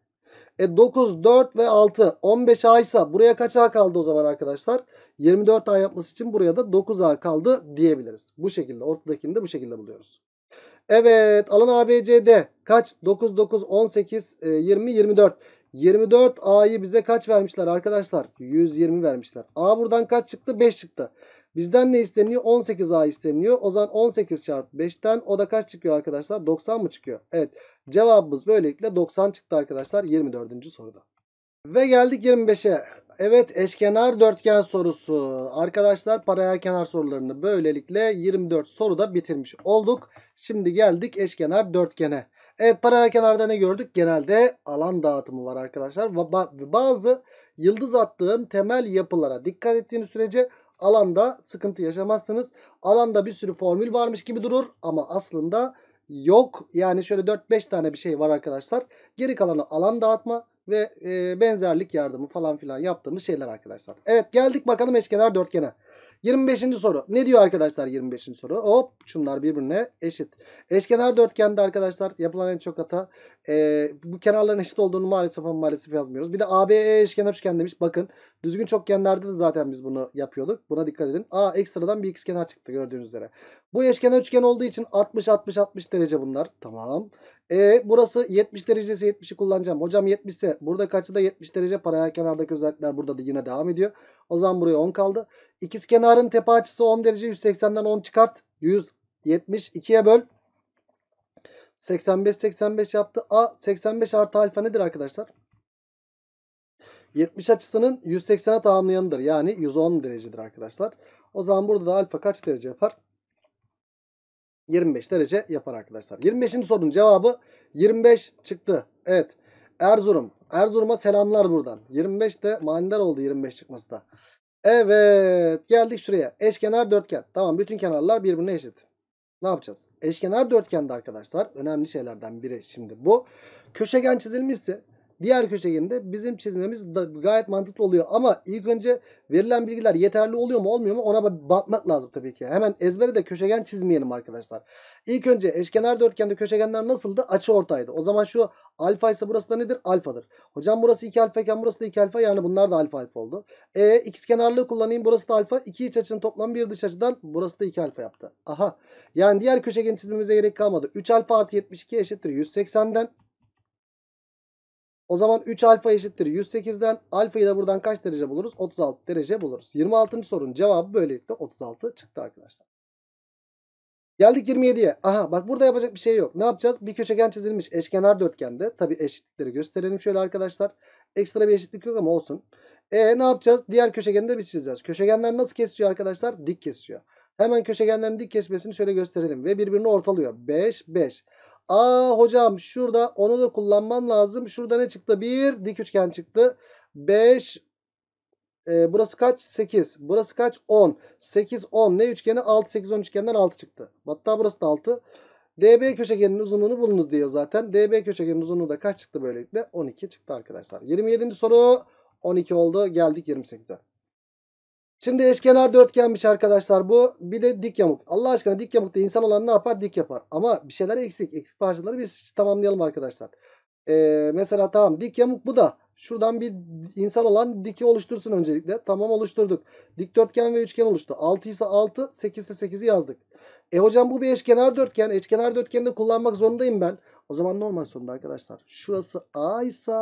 E 9, 4 ve 6 15 A ise buraya kaç A kaldı o zaman arkadaşlar? 24 A yapması için buraya da 9 A kaldı diyebiliriz. Bu şekilde ortadakini de bu şekilde buluyoruz. Evet alan ABCD kaç? 9, 9, 18, 20, 24. 24 A'yı bize kaç vermişler arkadaşlar? 120 vermişler. A buradan kaç çıktı? 5 çıktı. Bizden ne isteniyor? 18A isteniyor. O zaman 18 çarpı 5'ten o da kaç çıkıyor arkadaşlar? 90 mı çıkıyor? Evet. Cevabımız böylelikle 90 çıktı arkadaşlar 24. soruda. Ve geldik 25'e. Evet eşkenar dörtgen sorusu. Arkadaşlar paralel kenar sorularını böylelikle 24 soruda bitirmiş olduk. Şimdi geldik eşkenar dörtgene. Evet paralel kenarda ne gördük? Genelde alan dağıtımı var arkadaşlar. Bazı yıldız attığım temel yapılara dikkat ettiğiniz sürece Alanda sıkıntı yaşamazsınız. Alanda bir sürü formül varmış gibi durur ama aslında yok. Yani şöyle 4-5 tane bir şey var arkadaşlar. Geri kalanı alan dağıtma ve e, benzerlik yardımı falan filan yaptığımız şeyler arkadaşlar. Evet geldik bakalım eşkenar dörtgene. 25. soru. Ne diyor arkadaşlar 25. soru? Hop şunlar birbirine eşit. Eşkenar dörtgende arkadaşlar yapılan en çok hata. E, bu kenarların eşit olduğunu maalesef ama maalesef yazmıyoruz. Bir de ABE eşkenar üçgen demiş. Bakın düzgün çokgenlerde de zaten biz bunu yapıyorduk. Buna dikkat edin. A ekstradan bir x kenar çıktı gördüğünüz üzere. Bu eşkenar üçgen olduğu için 60 60 60 derece bunlar. Tamam. E burası 70 derecesi 70'i kullanacağım. Hocam 70 ise burada kaçı da 70 derece paraya kenardaki özellikler burada da yine devam ediyor. O zaman buraya 10 kaldı. İkiz kenarın tepe açısı 10 derece 180'den 10 çıkart. 170 2'ye böl. 85 85 yaptı. A 85 artı alfa nedir arkadaşlar? 70 açısının 180'e tamamlayanıdır. Yani 110 derecedir arkadaşlar. O zaman burada da alfa kaç derece yapar? 25 derece yapar arkadaşlar. 25. sorunun cevabı 25 çıktı. Evet. Erzurum. Erzurum'a selamlar buradan. 25 de manidar oldu 25 çıkması da. Evet. Geldik şuraya. Eşkenar dörtgen. Tamam bütün kenarlar birbirine eşit. Ne yapacağız? Eşkenar dörtgende arkadaşlar önemli şeylerden biri şimdi bu. Köşegen çizilmişse Diğer köşeginde bizim çizmemiz gayet mantıklı oluyor. Ama ilk önce verilen bilgiler yeterli oluyor mu olmuyor mu ona bakmak lazım tabii ki. Hemen ezbere de köşegen çizmeyelim arkadaşlar. İlk önce eşkenar dörtgende köşegenler nasıldı? Açı ortaydı. O zaman şu alfa ise burası da nedir? Alfadır. Hocam burası 2 alfa iken burası da 2 alfa yani bunlar da alfa alfa oldu. E x kenarlığı kullanayım burası da alfa. iki iç açının toplamı bir dış açıdan burası da 2 alfa yaptı. Aha yani diğer köşegen çizmemize gerek kalmadı. 3 alfa artı 72 eşittir 180'den. O zaman 3 alfa eşittir 108'den. Alfayı da buradan kaç derece buluruz? 36 derece buluruz. 26. sorunun cevabı böylelikle 36 çıktı arkadaşlar. Geldik 27'ye. Aha bak burada yapacak bir şey yok. Ne yapacağız? Bir köşegen çizilmiş eşkenar dörtgende. Tabi eşitlikleri gösterelim şöyle arkadaşlar. Ekstra bir eşitlik yok ama olsun. E ne yapacağız? Diğer köşegeni de biz çizeceğiz. Köşegenler nasıl kesiyor arkadaşlar? Dik kesiyor. Hemen köşegenlerin dik kesmesini şöyle gösterelim. Ve birbirini ortalıyor. 5, 5. Aa hocam şurada onu da kullanman lazım. Şurada ne çıktı? Bir dik üçgen çıktı. 5 e, burası kaç? 8. Burası kaç? 10. 8 10 ne üçgeni? 6 8 10 üçgenden 6 çıktı. Hatta burası da 6. DB köşegenin uzunluğunu bulunuz diyor zaten. DB köşegenin uzunluğu da kaç çıktı böylelikle? 12 çıktı arkadaşlar. 27. soru 12 oldu. Geldik 28'e. Şimdi eşkenar dörtgenmiş arkadaşlar bu. Bir de dik yamuk. Allah aşkına dik yamukta insan olan ne yapar? Dik yapar. Ama bir şeyler eksik. Eksik parçaları biz tamamlayalım arkadaşlar. Ee, mesela tamam dik yamuk bu da. Şuradan bir insan olan diki oluştursun öncelikle. Tamam oluşturduk. Dik dörtgen ve üçgen oluştu. 6 ise 6, 8 ise 8'i yazdık. E hocam bu bir eşkenar dörtgen. Eşkenar dörtgeni de kullanmak zorundayım ben. O zaman ne normal sonunda arkadaşlar. Şurası A ise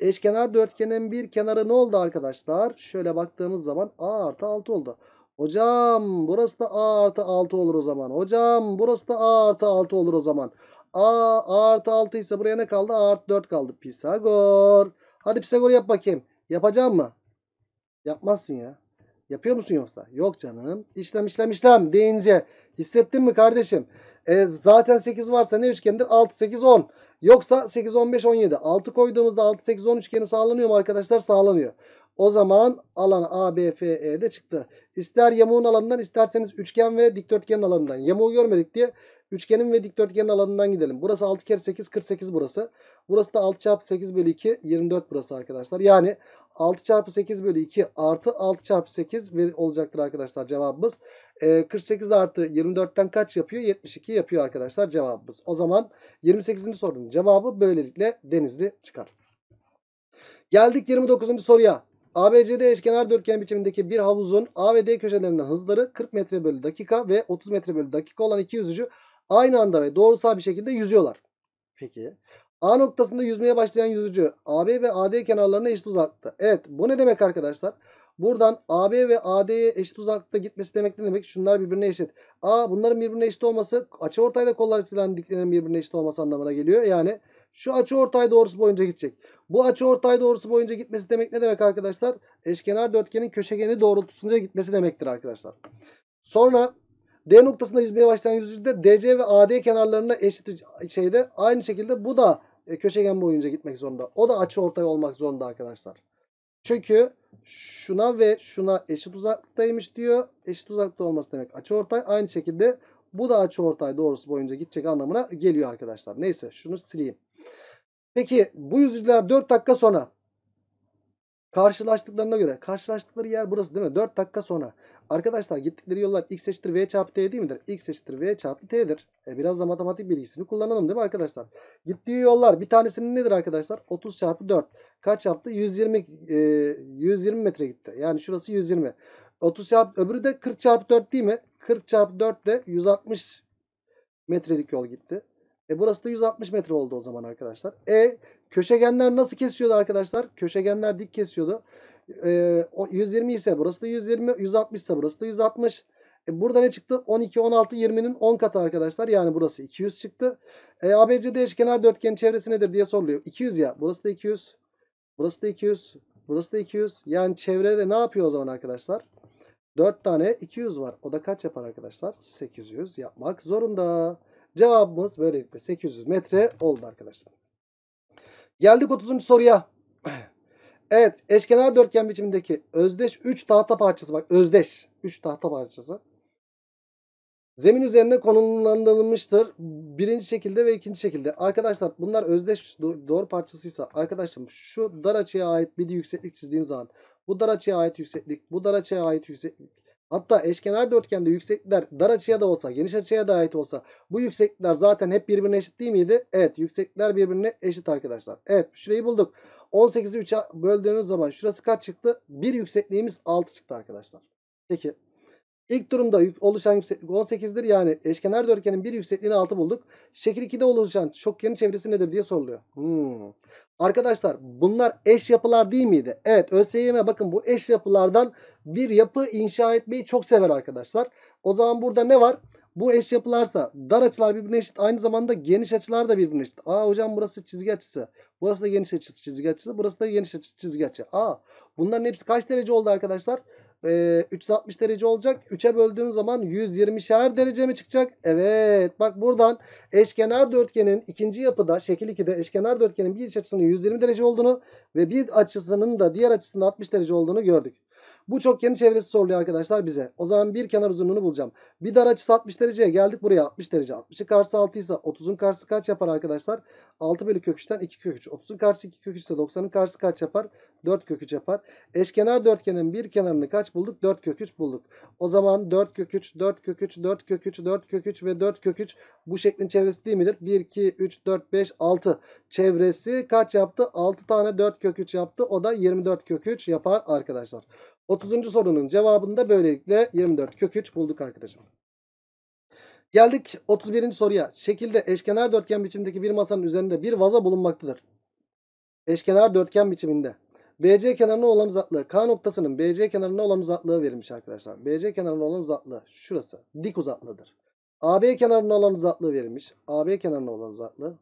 Eşkenar dörtgenin bir kenarı ne oldu arkadaşlar? Şöyle baktığımız zaman A artı 6 oldu. Hocam burası da A artı 6 olur o zaman. Hocam burası da A artı 6 olur o zaman. A, A artı 6 ise buraya ne kaldı? A artı 4 kaldı. Pisagor. Hadi Pisagor yap bakayım. Yapacağım mı? Yapmazsın ya. Yapıyor musun yoksa? Yok canım. İşlem işlem işlem deyince hissettin mi kardeşim? E, zaten 8 varsa ne üçgendir? 6, 8, 10. Yoksa 8, 15, 17. 6 koyduğumuzda 6, 8, 10 üçgeni sağlanıyor mu arkadaşlar? Sağlanıyor. O zaman alan ABFE de çıktı. İster yamuğun alanından isterseniz üçgen ve dikdörtgenin alanından. Yamuğu görmedik diye Üçgenin ve dikdörtgenin alanından gidelim. Burası 6 kere 8 48 burası. Burası da 6 çarpı 8 bölü 2 24 burası arkadaşlar. Yani 6 çarpı 8 bölü 2 artı 6 çarpı 8 olacaktır arkadaşlar cevabımız. E, ee, 48 artı 24'ten kaç yapıyor? 72 yapıyor arkadaşlar cevabımız. O zaman 28. sorunun cevabı böylelikle denizli çıkar. Geldik 29. soruya. ABCD eşkenar dörtgen biçimindeki bir havuzun A ve D köşelerinden hızları 40 metre bölü dakika ve 30 metre bölü dakika olan iki yüzücü aynı anda ve doğrusal bir şekilde yüzüyorlar. Peki. A noktasında yüzmeye başlayan yüzücü AB ve AD kenarlarına eşit uzaklıkta. Evet bu ne demek arkadaşlar? Buradan AB ve AD'ye eşit uzakta gitmesi demek ne demek? Şunlar birbirine eşit. A bunların birbirine eşit olması açı ortayda kollar açılan diklerin birbirine eşit olması anlamına geliyor. Yani şu açı ortay doğrusu boyunca gidecek. Bu açı ortay doğrusu boyunca gitmesi demek ne demek arkadaşlar? Eşkenar dörtgenin köşegeni doğrultusunda gitmesi demektir arkadaşlar. Sonra D noktasında yüzmeye başlayan yüzücüde DC ve AD kenarlarına eşit şeyde aynı şekilde bu da e, köşegen boyunca gitmek zorunda. O da açı ortay olmak zorunda arkadaşlar. Çünkü şuna ve şuna eşit uzaktaymış diyor. Eşit uzakta olması demek açı ortay. Aynı şekilde bu da açı ortay doğrusu boyunca gidecek anlamına geliyor arkadaşlar. Neyse şunu sileyim. Peki bu yüzücüler 4 dakika sonra Karşılaştıklarına göre karşılaştıkları yer burası değil mi? 4 dakika sonra. Arkadaşlar gittikleri yollar x eşittir v çarpı t değil midir? x eşittir v çarpı t'dir. E biraz da matematik bilgisini kullanalım değil mi arkadaşlar? Gittiği yollar bir tanesinin nedir arkadaşlar? 30 çarpı 4. Kaç yaptı? 120, e, 120 metre gitti. Yani şurası 120. 30 çarpı öbürü de 40 çarpı 4 değil mi? 40 çarpı 4 de 160 metrelik yol gitti. E burası da 160 metre oldu o zaman arkadaşlar. E Köşegenler nasıl kesiyordu arkadaşlar? Köşegenler dik kesiyordu. E, ee, 120 ise burası da 120. 160 ise burası da 160. E, burada ne çıktı? 12, 16, 20'nin 10 katı arkadaşlar. Yani burası 200 çıktı. E, ABCD eşkenar dörtgen çevresi nedir diye soruluyor. 200 ya. Burası da 200. Burası da 200. Burası da 200. Yani çevrede ne yapıyor o zaman arkadaşlar? 4 tane 200 var. O da kaç yapar arkadaşlar? 800 yapmak zorunda. Cevabımız böylelikle 800 metre oldu arkadaşlar. Geldik 30. soruya. Evet eşkenar dörtgen biçimindeki özdeş 3 tahta parçası bak özdeş 3 tahta parçası. Zemin üzerine konumlandırılmıştır. Birinci şekilde ve ikinci şekilde. Arkadaşlar bunlar özdeş doğru parçasıysa Arkadaşlar şu dar açıya ait bir de yükseklik çizdiğim zaman bu dar açıya ait yükseklik, bu dar açıya ait yükseklik Hatta eşkenar dörtgende yükseklikler dar açıya da olsa geniş açıya da ait olsa bu yükseklikler zaten hep birbirine eşit değil miydi? Evet yükseklikler birbirine eşit arkadaşlar. Evet şurayı bulduk. 18'i 3'e böldüğümüz zaman şurası kaç çıktı? Bir yüksekliğimiz 6 çıktı arkadaşlar. Peki ilk durumda oluşan yükseklik 18'dir. Yani eşkenar dörtgenin bir yüksekliğini 6 bulduk. Şekil 2'de oluşan şokgenin çevresi nedir diye soruluyor. Hmm. Arkadaşlar bunlar eş yapılar değil miydi? Evet ÖSYM bakın bu eş yapılardan bir yapı inşa etmeyi çok sever arkadaşlar. O zaman burada ne var? Bu eş yapılarsa dar açılar birbirine eşit aynı zamanda geniş açılar da birbirine eşit. Aa hocam burası çizgi açısı. Burası da geniş açısı çizgi açısı. Burası da geniş açısı çizgi açı. Aa bunların hepsi kaç derece oldu arkadaşlar? e, ee, 360 derece olacak. 3'e böldüğüm zaman 120'şer derece mi çıkacak? Evet. Bak buradan eşkenar dörtgenin ikinci yapıda şekil 2'de eşkenar dörtgenin bir iç açısının 120 derece olduğunu ve bir açısının da diğer açısının 60 derece olduğunu gördük. Bu çok yeni çevresi soruluyor arkadaşlar bize. O zaman bir kenar uzunluğunu bulacağım. Bir dar açısı 60 dereceye geldik buraya 60 derece. 60'ı karşı 6 ise 30'un karşısı kaç yapar arkadaşlar? 6 bölü kök 2 kök 3. 30'un karşısı 2 kök 3 ise 90'ın karşısı kaç yapar? 4 köküç yapar. Eşkenar dörtgenin bir kenarını kaç bulduk? 4 kök 3 bulduk. O zaman 4 kök 3, 4 kök 3, 4 kök 3, 4 kök 3 ve 4 kök 3 bu şeklin çevresi değil midir? 1, 2, 3, 4, 5, 6. Çevresi kaç yaptı? 6 tane 4 kök 3 yaptı. O da 24 kök 3 yapar arkadaşlar. 30. sorunun cevabında da böylelikle 24 kök 3 bulduk arkadaşım. Geldik 31. soruya. Şekilde eşkenar dörtgen biçimindeki bir masanın üzerinde bir vaza bulunmaktadır. Eşkenar dörtgen biçiminde. BC kenarına olan uzaklığı K noktasının BC kenarına olan uzaklığı verilmiş arkadaşlar. BC kenarına olan uzaklığı şurası. Dik uzaklığıdır. AB kenarına olan uzaklığı verilmiş. AB kenarına olan uzaklığı.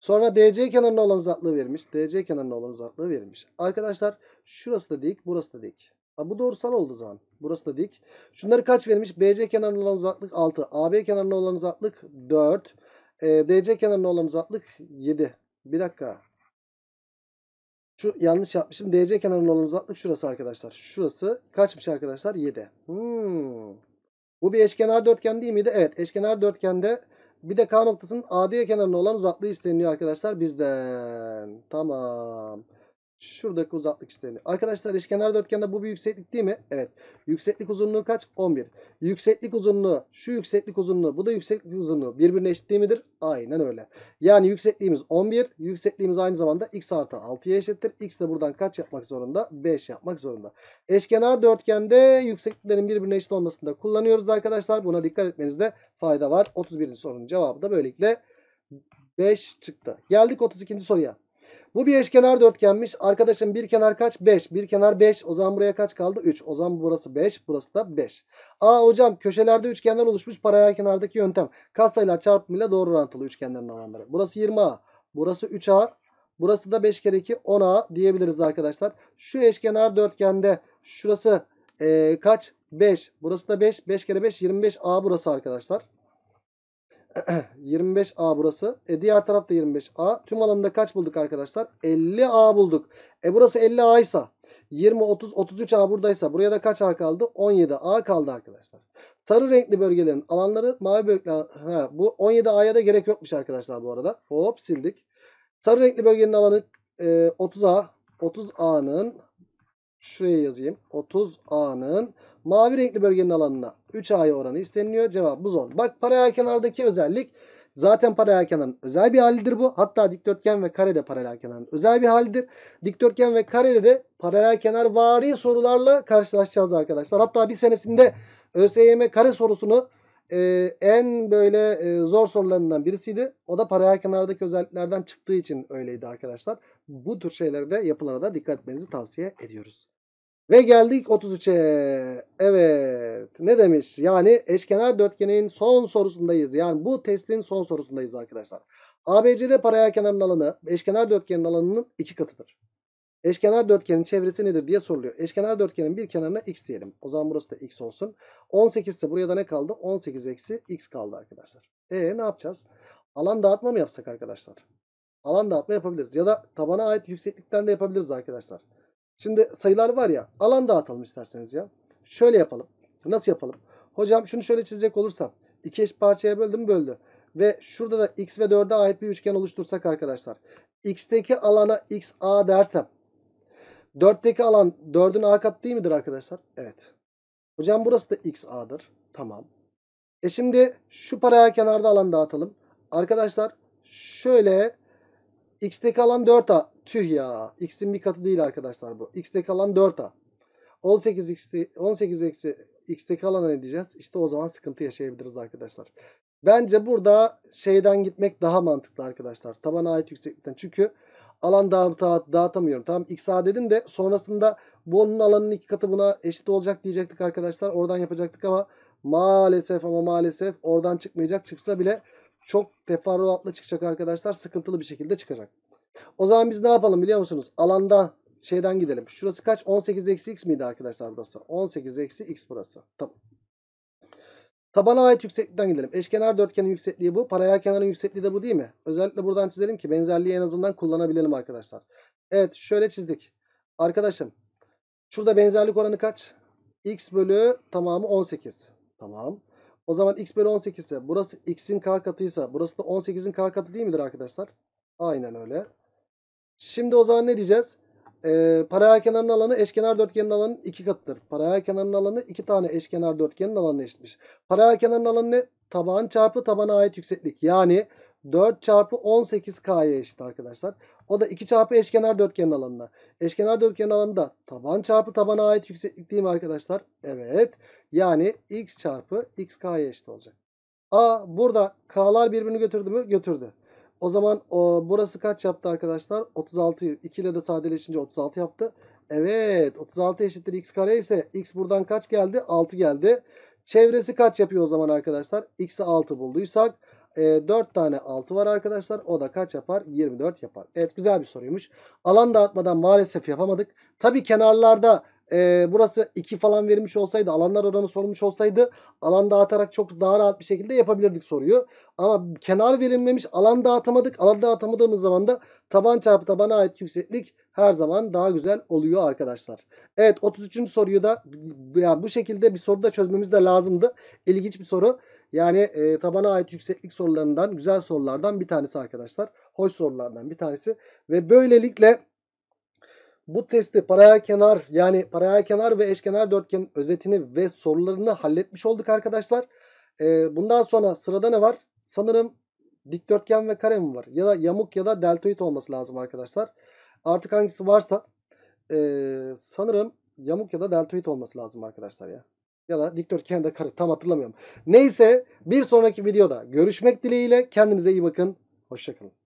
Sonra DC kenarına olan uzaklığı verilmiş. DC kenarına olan uzaklığı verilmiş. Arkadaşlar şurası da dik, burası da dik. Ha, bu doğrusal oldu o zaman. Burası da dik. Şunları kaç verilmiş? BC kenarına olan uzaklık 6. AB kenarına olan uzaklık 4. E, DC kenarına olan uzaklık 7. Bir dakika. Şu yanlış yapmışım. DC kenarına olan uzaklık şurası arkadaşlar. Şurası kaçmış arkadaşlar? 7. Hmm. Bu bir eşkenar dörtgen değil miydi? Evet. Eşkenar dörtgende bir de K noktasının AD kenarına olan uzaklığı isteniliyor arkadaşlar bizden. Tamam şuradaki uzaklık isteniliyor. Arkadaşlar eşkenar dörtgende bu bir yükseklik değil mi? Evet. Yükseklik uzunluğu kaç? 11. Yükseklik uzunluğu, şu yükseklik uzunluğu, bu da yükseklik uzunluğu birbirine eşit değil midir? Aynen öyle. Yani yüksekliğimiz 11. Yüksekliğimiz aynı zamanda x artı 6'ya eşittir. X de buradan kaç yapmak zorunda? 5 yapmak zorunda. Eşkenar dörtgende yüksekliklerin birbirine eşit olmasını da kullanıyoruz arkadaşlar. Buna dikkat etmenizde fayda var. 31. sorunun cevabı da böylelikle 5 çıktı. Geldik 32. soruya. Bu bir eşkenar dörtgenmiş. Arkadaşım bir kenar kaç? 5. Bir kenar 5. O zaman buraya kaç kaldı? 3. O zaman burası 5. Burası da 5. Aa hocam köşelerde üçgenler oluşmuş paralel kenardaki yöntem. Katsayılar çarpımıyla doğru orantılı üçgenlerin alanları. Burası 20A. Burası 3A. Burası da 5 kere 2 10A diyebiliriz arkadaşlar. Şu eşkenar dörtgende şurası ee, kaç? 5. Burası da 5. 5 kere 5 25A burası arkadaşlar. 25A burası. E diğer tarafta 25A. Tüm alanında kaç bulduk arkadaşlar? 50A bulduk. E burası 50A ise 20, 30, 33A buradaysa buraya da kaç A kaldı? 17A kaldı arkadaşlar. Sarı renkli bölgelerin alanları mavi bölgeler. bu 17A'ya da gerek yokmuş arkadaşlar bu arada. Hop sildik. Sarı renkli bölgenin alanı e, 30A. 30A'nın şuraya yazayım. 30A'nın mavi renkli bölgenin alanına 3A'ya oranı isteniliyor. Cevap bu 10. Bak paralel kenardaki özellik zaten paralel kenarın özel bir halidir bu. Hatta dikdörtgen ve karede paralel kenarın özel bir halidir. Dikdörtgen ve karede de paralel kenar vari sorularla karşılaşacağız arkadaşlar. Hatta bir senesinde ÖSYM kare sorusunu e, en böyle e, zor sorularından birisiydi. O da paralel kenardaki özelliklerden çıktığı için öyleydi arkadaşlar. Bu tür şeylerde yapılara da dikkat etmenizi tavsiye ediyoruz. Ve geldik 33'e. Evet ne demiş? Yani eşkenar dörtgenin son sorusundayız. Yani bu testin son sorusundayız arkadaşlar. ABC'de paralel kenarın alanı eşkenar dörtgenin alanının iki katıdır. Eşkenar dörtgenin çevresi nedir diye soruluyor. Eşkenar dörtgenin bir kenarına x diyelim. O zaman burası da x olsun. 18 ise buraya da ne kaldı? 18 eksi x kaldı arkadaşlar. E ne yapacağız? Alan dağıtma mı yapsak arkadaşlar? Alan dağıtma yapabiliriz. Ya da tabana ait yükseklikten de yapabiliriz arkadaşlar. Şimdi sayılar var ya alan dağıtalım isterseniz ya. Şöyle yapalım. Nasıl yapalım? Hocam şunu şöyle çizecek olursam. iki eş parçaya böldüm böldü. Ve şurada da x ve 4'e ait bir üçgen oluştursak arkadaşlar. x'teki alana x a dersem. 4'teki alan 4'ün a kat değil midir arkadaşlar? Evet. Hocam burası da x a'dır. Tamam. E şimdi şu paraya kenarda alan dağıtalım. Arkadaşlar şöyle X'te kalan 4A. Tüh ya. X'in bir katı değil arkadaşlar bu. X'te kalan 4A. 18 x'te 18 eksi x'te kalan ne diyeceğiz? İşte o zaman sıkıntı yaşayabiliriz arkadaşlar. Bence burada şeyden gitmek daha mantıklı arkadaşlar. Tabana ait yükseklikten. Çünkü alan dağıta, dağıtamıyorum. Tamam x'a dedim de sonrasında bu onun alanının iki katı buna eşit olacak diyecektik arkadaşlar. Oradan yapacaktık ama maalesef ama maalesef oradan çıkmayacak. Çıksa bile çok teferruatla çıkacak arkadaşlar. Sıkıntılı bir şekilde çıkacak. O zaman biz ne yapalım biliyor musunuz? Alanda şeyden gidelim. Şurası kaç? 18 eksi x miydi arkadaşlar burası? 18 eksi x burası. Tamam. Tabana ait yükseklikten gidelim. Eşkenar dörtgenin yüksekliği bu. Paralel kenarın yüksekliği de bu değil mi? Özellikle buradan çizelim ki benzerliği en azından kullanabilelim arkadaşlar. Evet şöyle çizdik. Arkadaşım şurada benzerlik oranı kaç? x bölü tamamı 18. Tamam. O zaman x bölü 18 ise burası x'in k katıysa burası da 18'in k katı değil midir arkadaşlar? Aynen öyle. Şimdi o zaman ne diyeceğiz? Ee, paralel kenarın alanı eşkenar dörtgenin alanının 2 katıdır. Paralel kenarın alanı 2 tane eşkenar dörtgenin alanına eşitmiş. Paralel kenarın alanı ne? Taban çarpı tabana ait yükseklik. Yani 4 çarpı 18K'ya eşit arkadaşlar. O da 2 çarpı eşkenar dörtgenin alanına. Eşkenar dörtgenin alanında taban çarpı tabana ait yükseklik değil mi arkadaşlar? Evet. Yani x çarpı xk'ya eşit olacak. A burada k'lar birbirini götürdü mü? Götürdü. O zaman o, burası kaç yaptı arkadaşlar? 36. 2 ile de sadeleşince 36 yaptı. Evet 36 eşittir x kare ise x buradan kaç geldi? 6 geldi. Çevresi kaç yapıyor o zaman arkadaşlar? x'i 6 bulduysak e, 4 tane 6 var arkadaşlar. O da kaç yapar? 24 yapar. Evet güzel bir soruymuş. Alan dağıtmadan maalesef yapamadık. Tabi kenarlarda e, burası 2 falan verilmiş olsaydı alanlar oranı sormuş olsaydı alan dağıtarak çok daha rahat bir şekilde yapabilirdik soruyu. Ama kenar verilmemiş alan dağıtamadık. Alan dağıtamadığımız zaman da taban çarpı tabana ait yükseklik her zaman daha güzel oluyor arkadaşlar. Evet 33. soruyu da yani bu şekilde bir soruda çözmemiz de lazımdı. İlginç bir soru. Yani e, tabana ait yükseklik sorularından, güzel sorulardan bir tanesi arkadaşlar. Hoş sorulardan bir tanesi. Ve böylelikle bu testi paraya kenar yani paraya kenar ve eşkenar dörtgen özetini ve sorularını halletmiş olduk arkadaşlar. E, bundan sonra sırada ne var? Sanırım dikdörtgen ve kare mi var? Ya da yamuk ya da deltoid olması lazım arkadaşlar. Artık hangisi varsa e, sanırım yamuk ya da deltoid olması lazım arkadaşlar ya ya da dikdörtgen de kare tam hatırlamıyorum. Neyse bir sonraki videoda görüşmek dileğiyle kendinize iyi bakın. Hoşçakalın.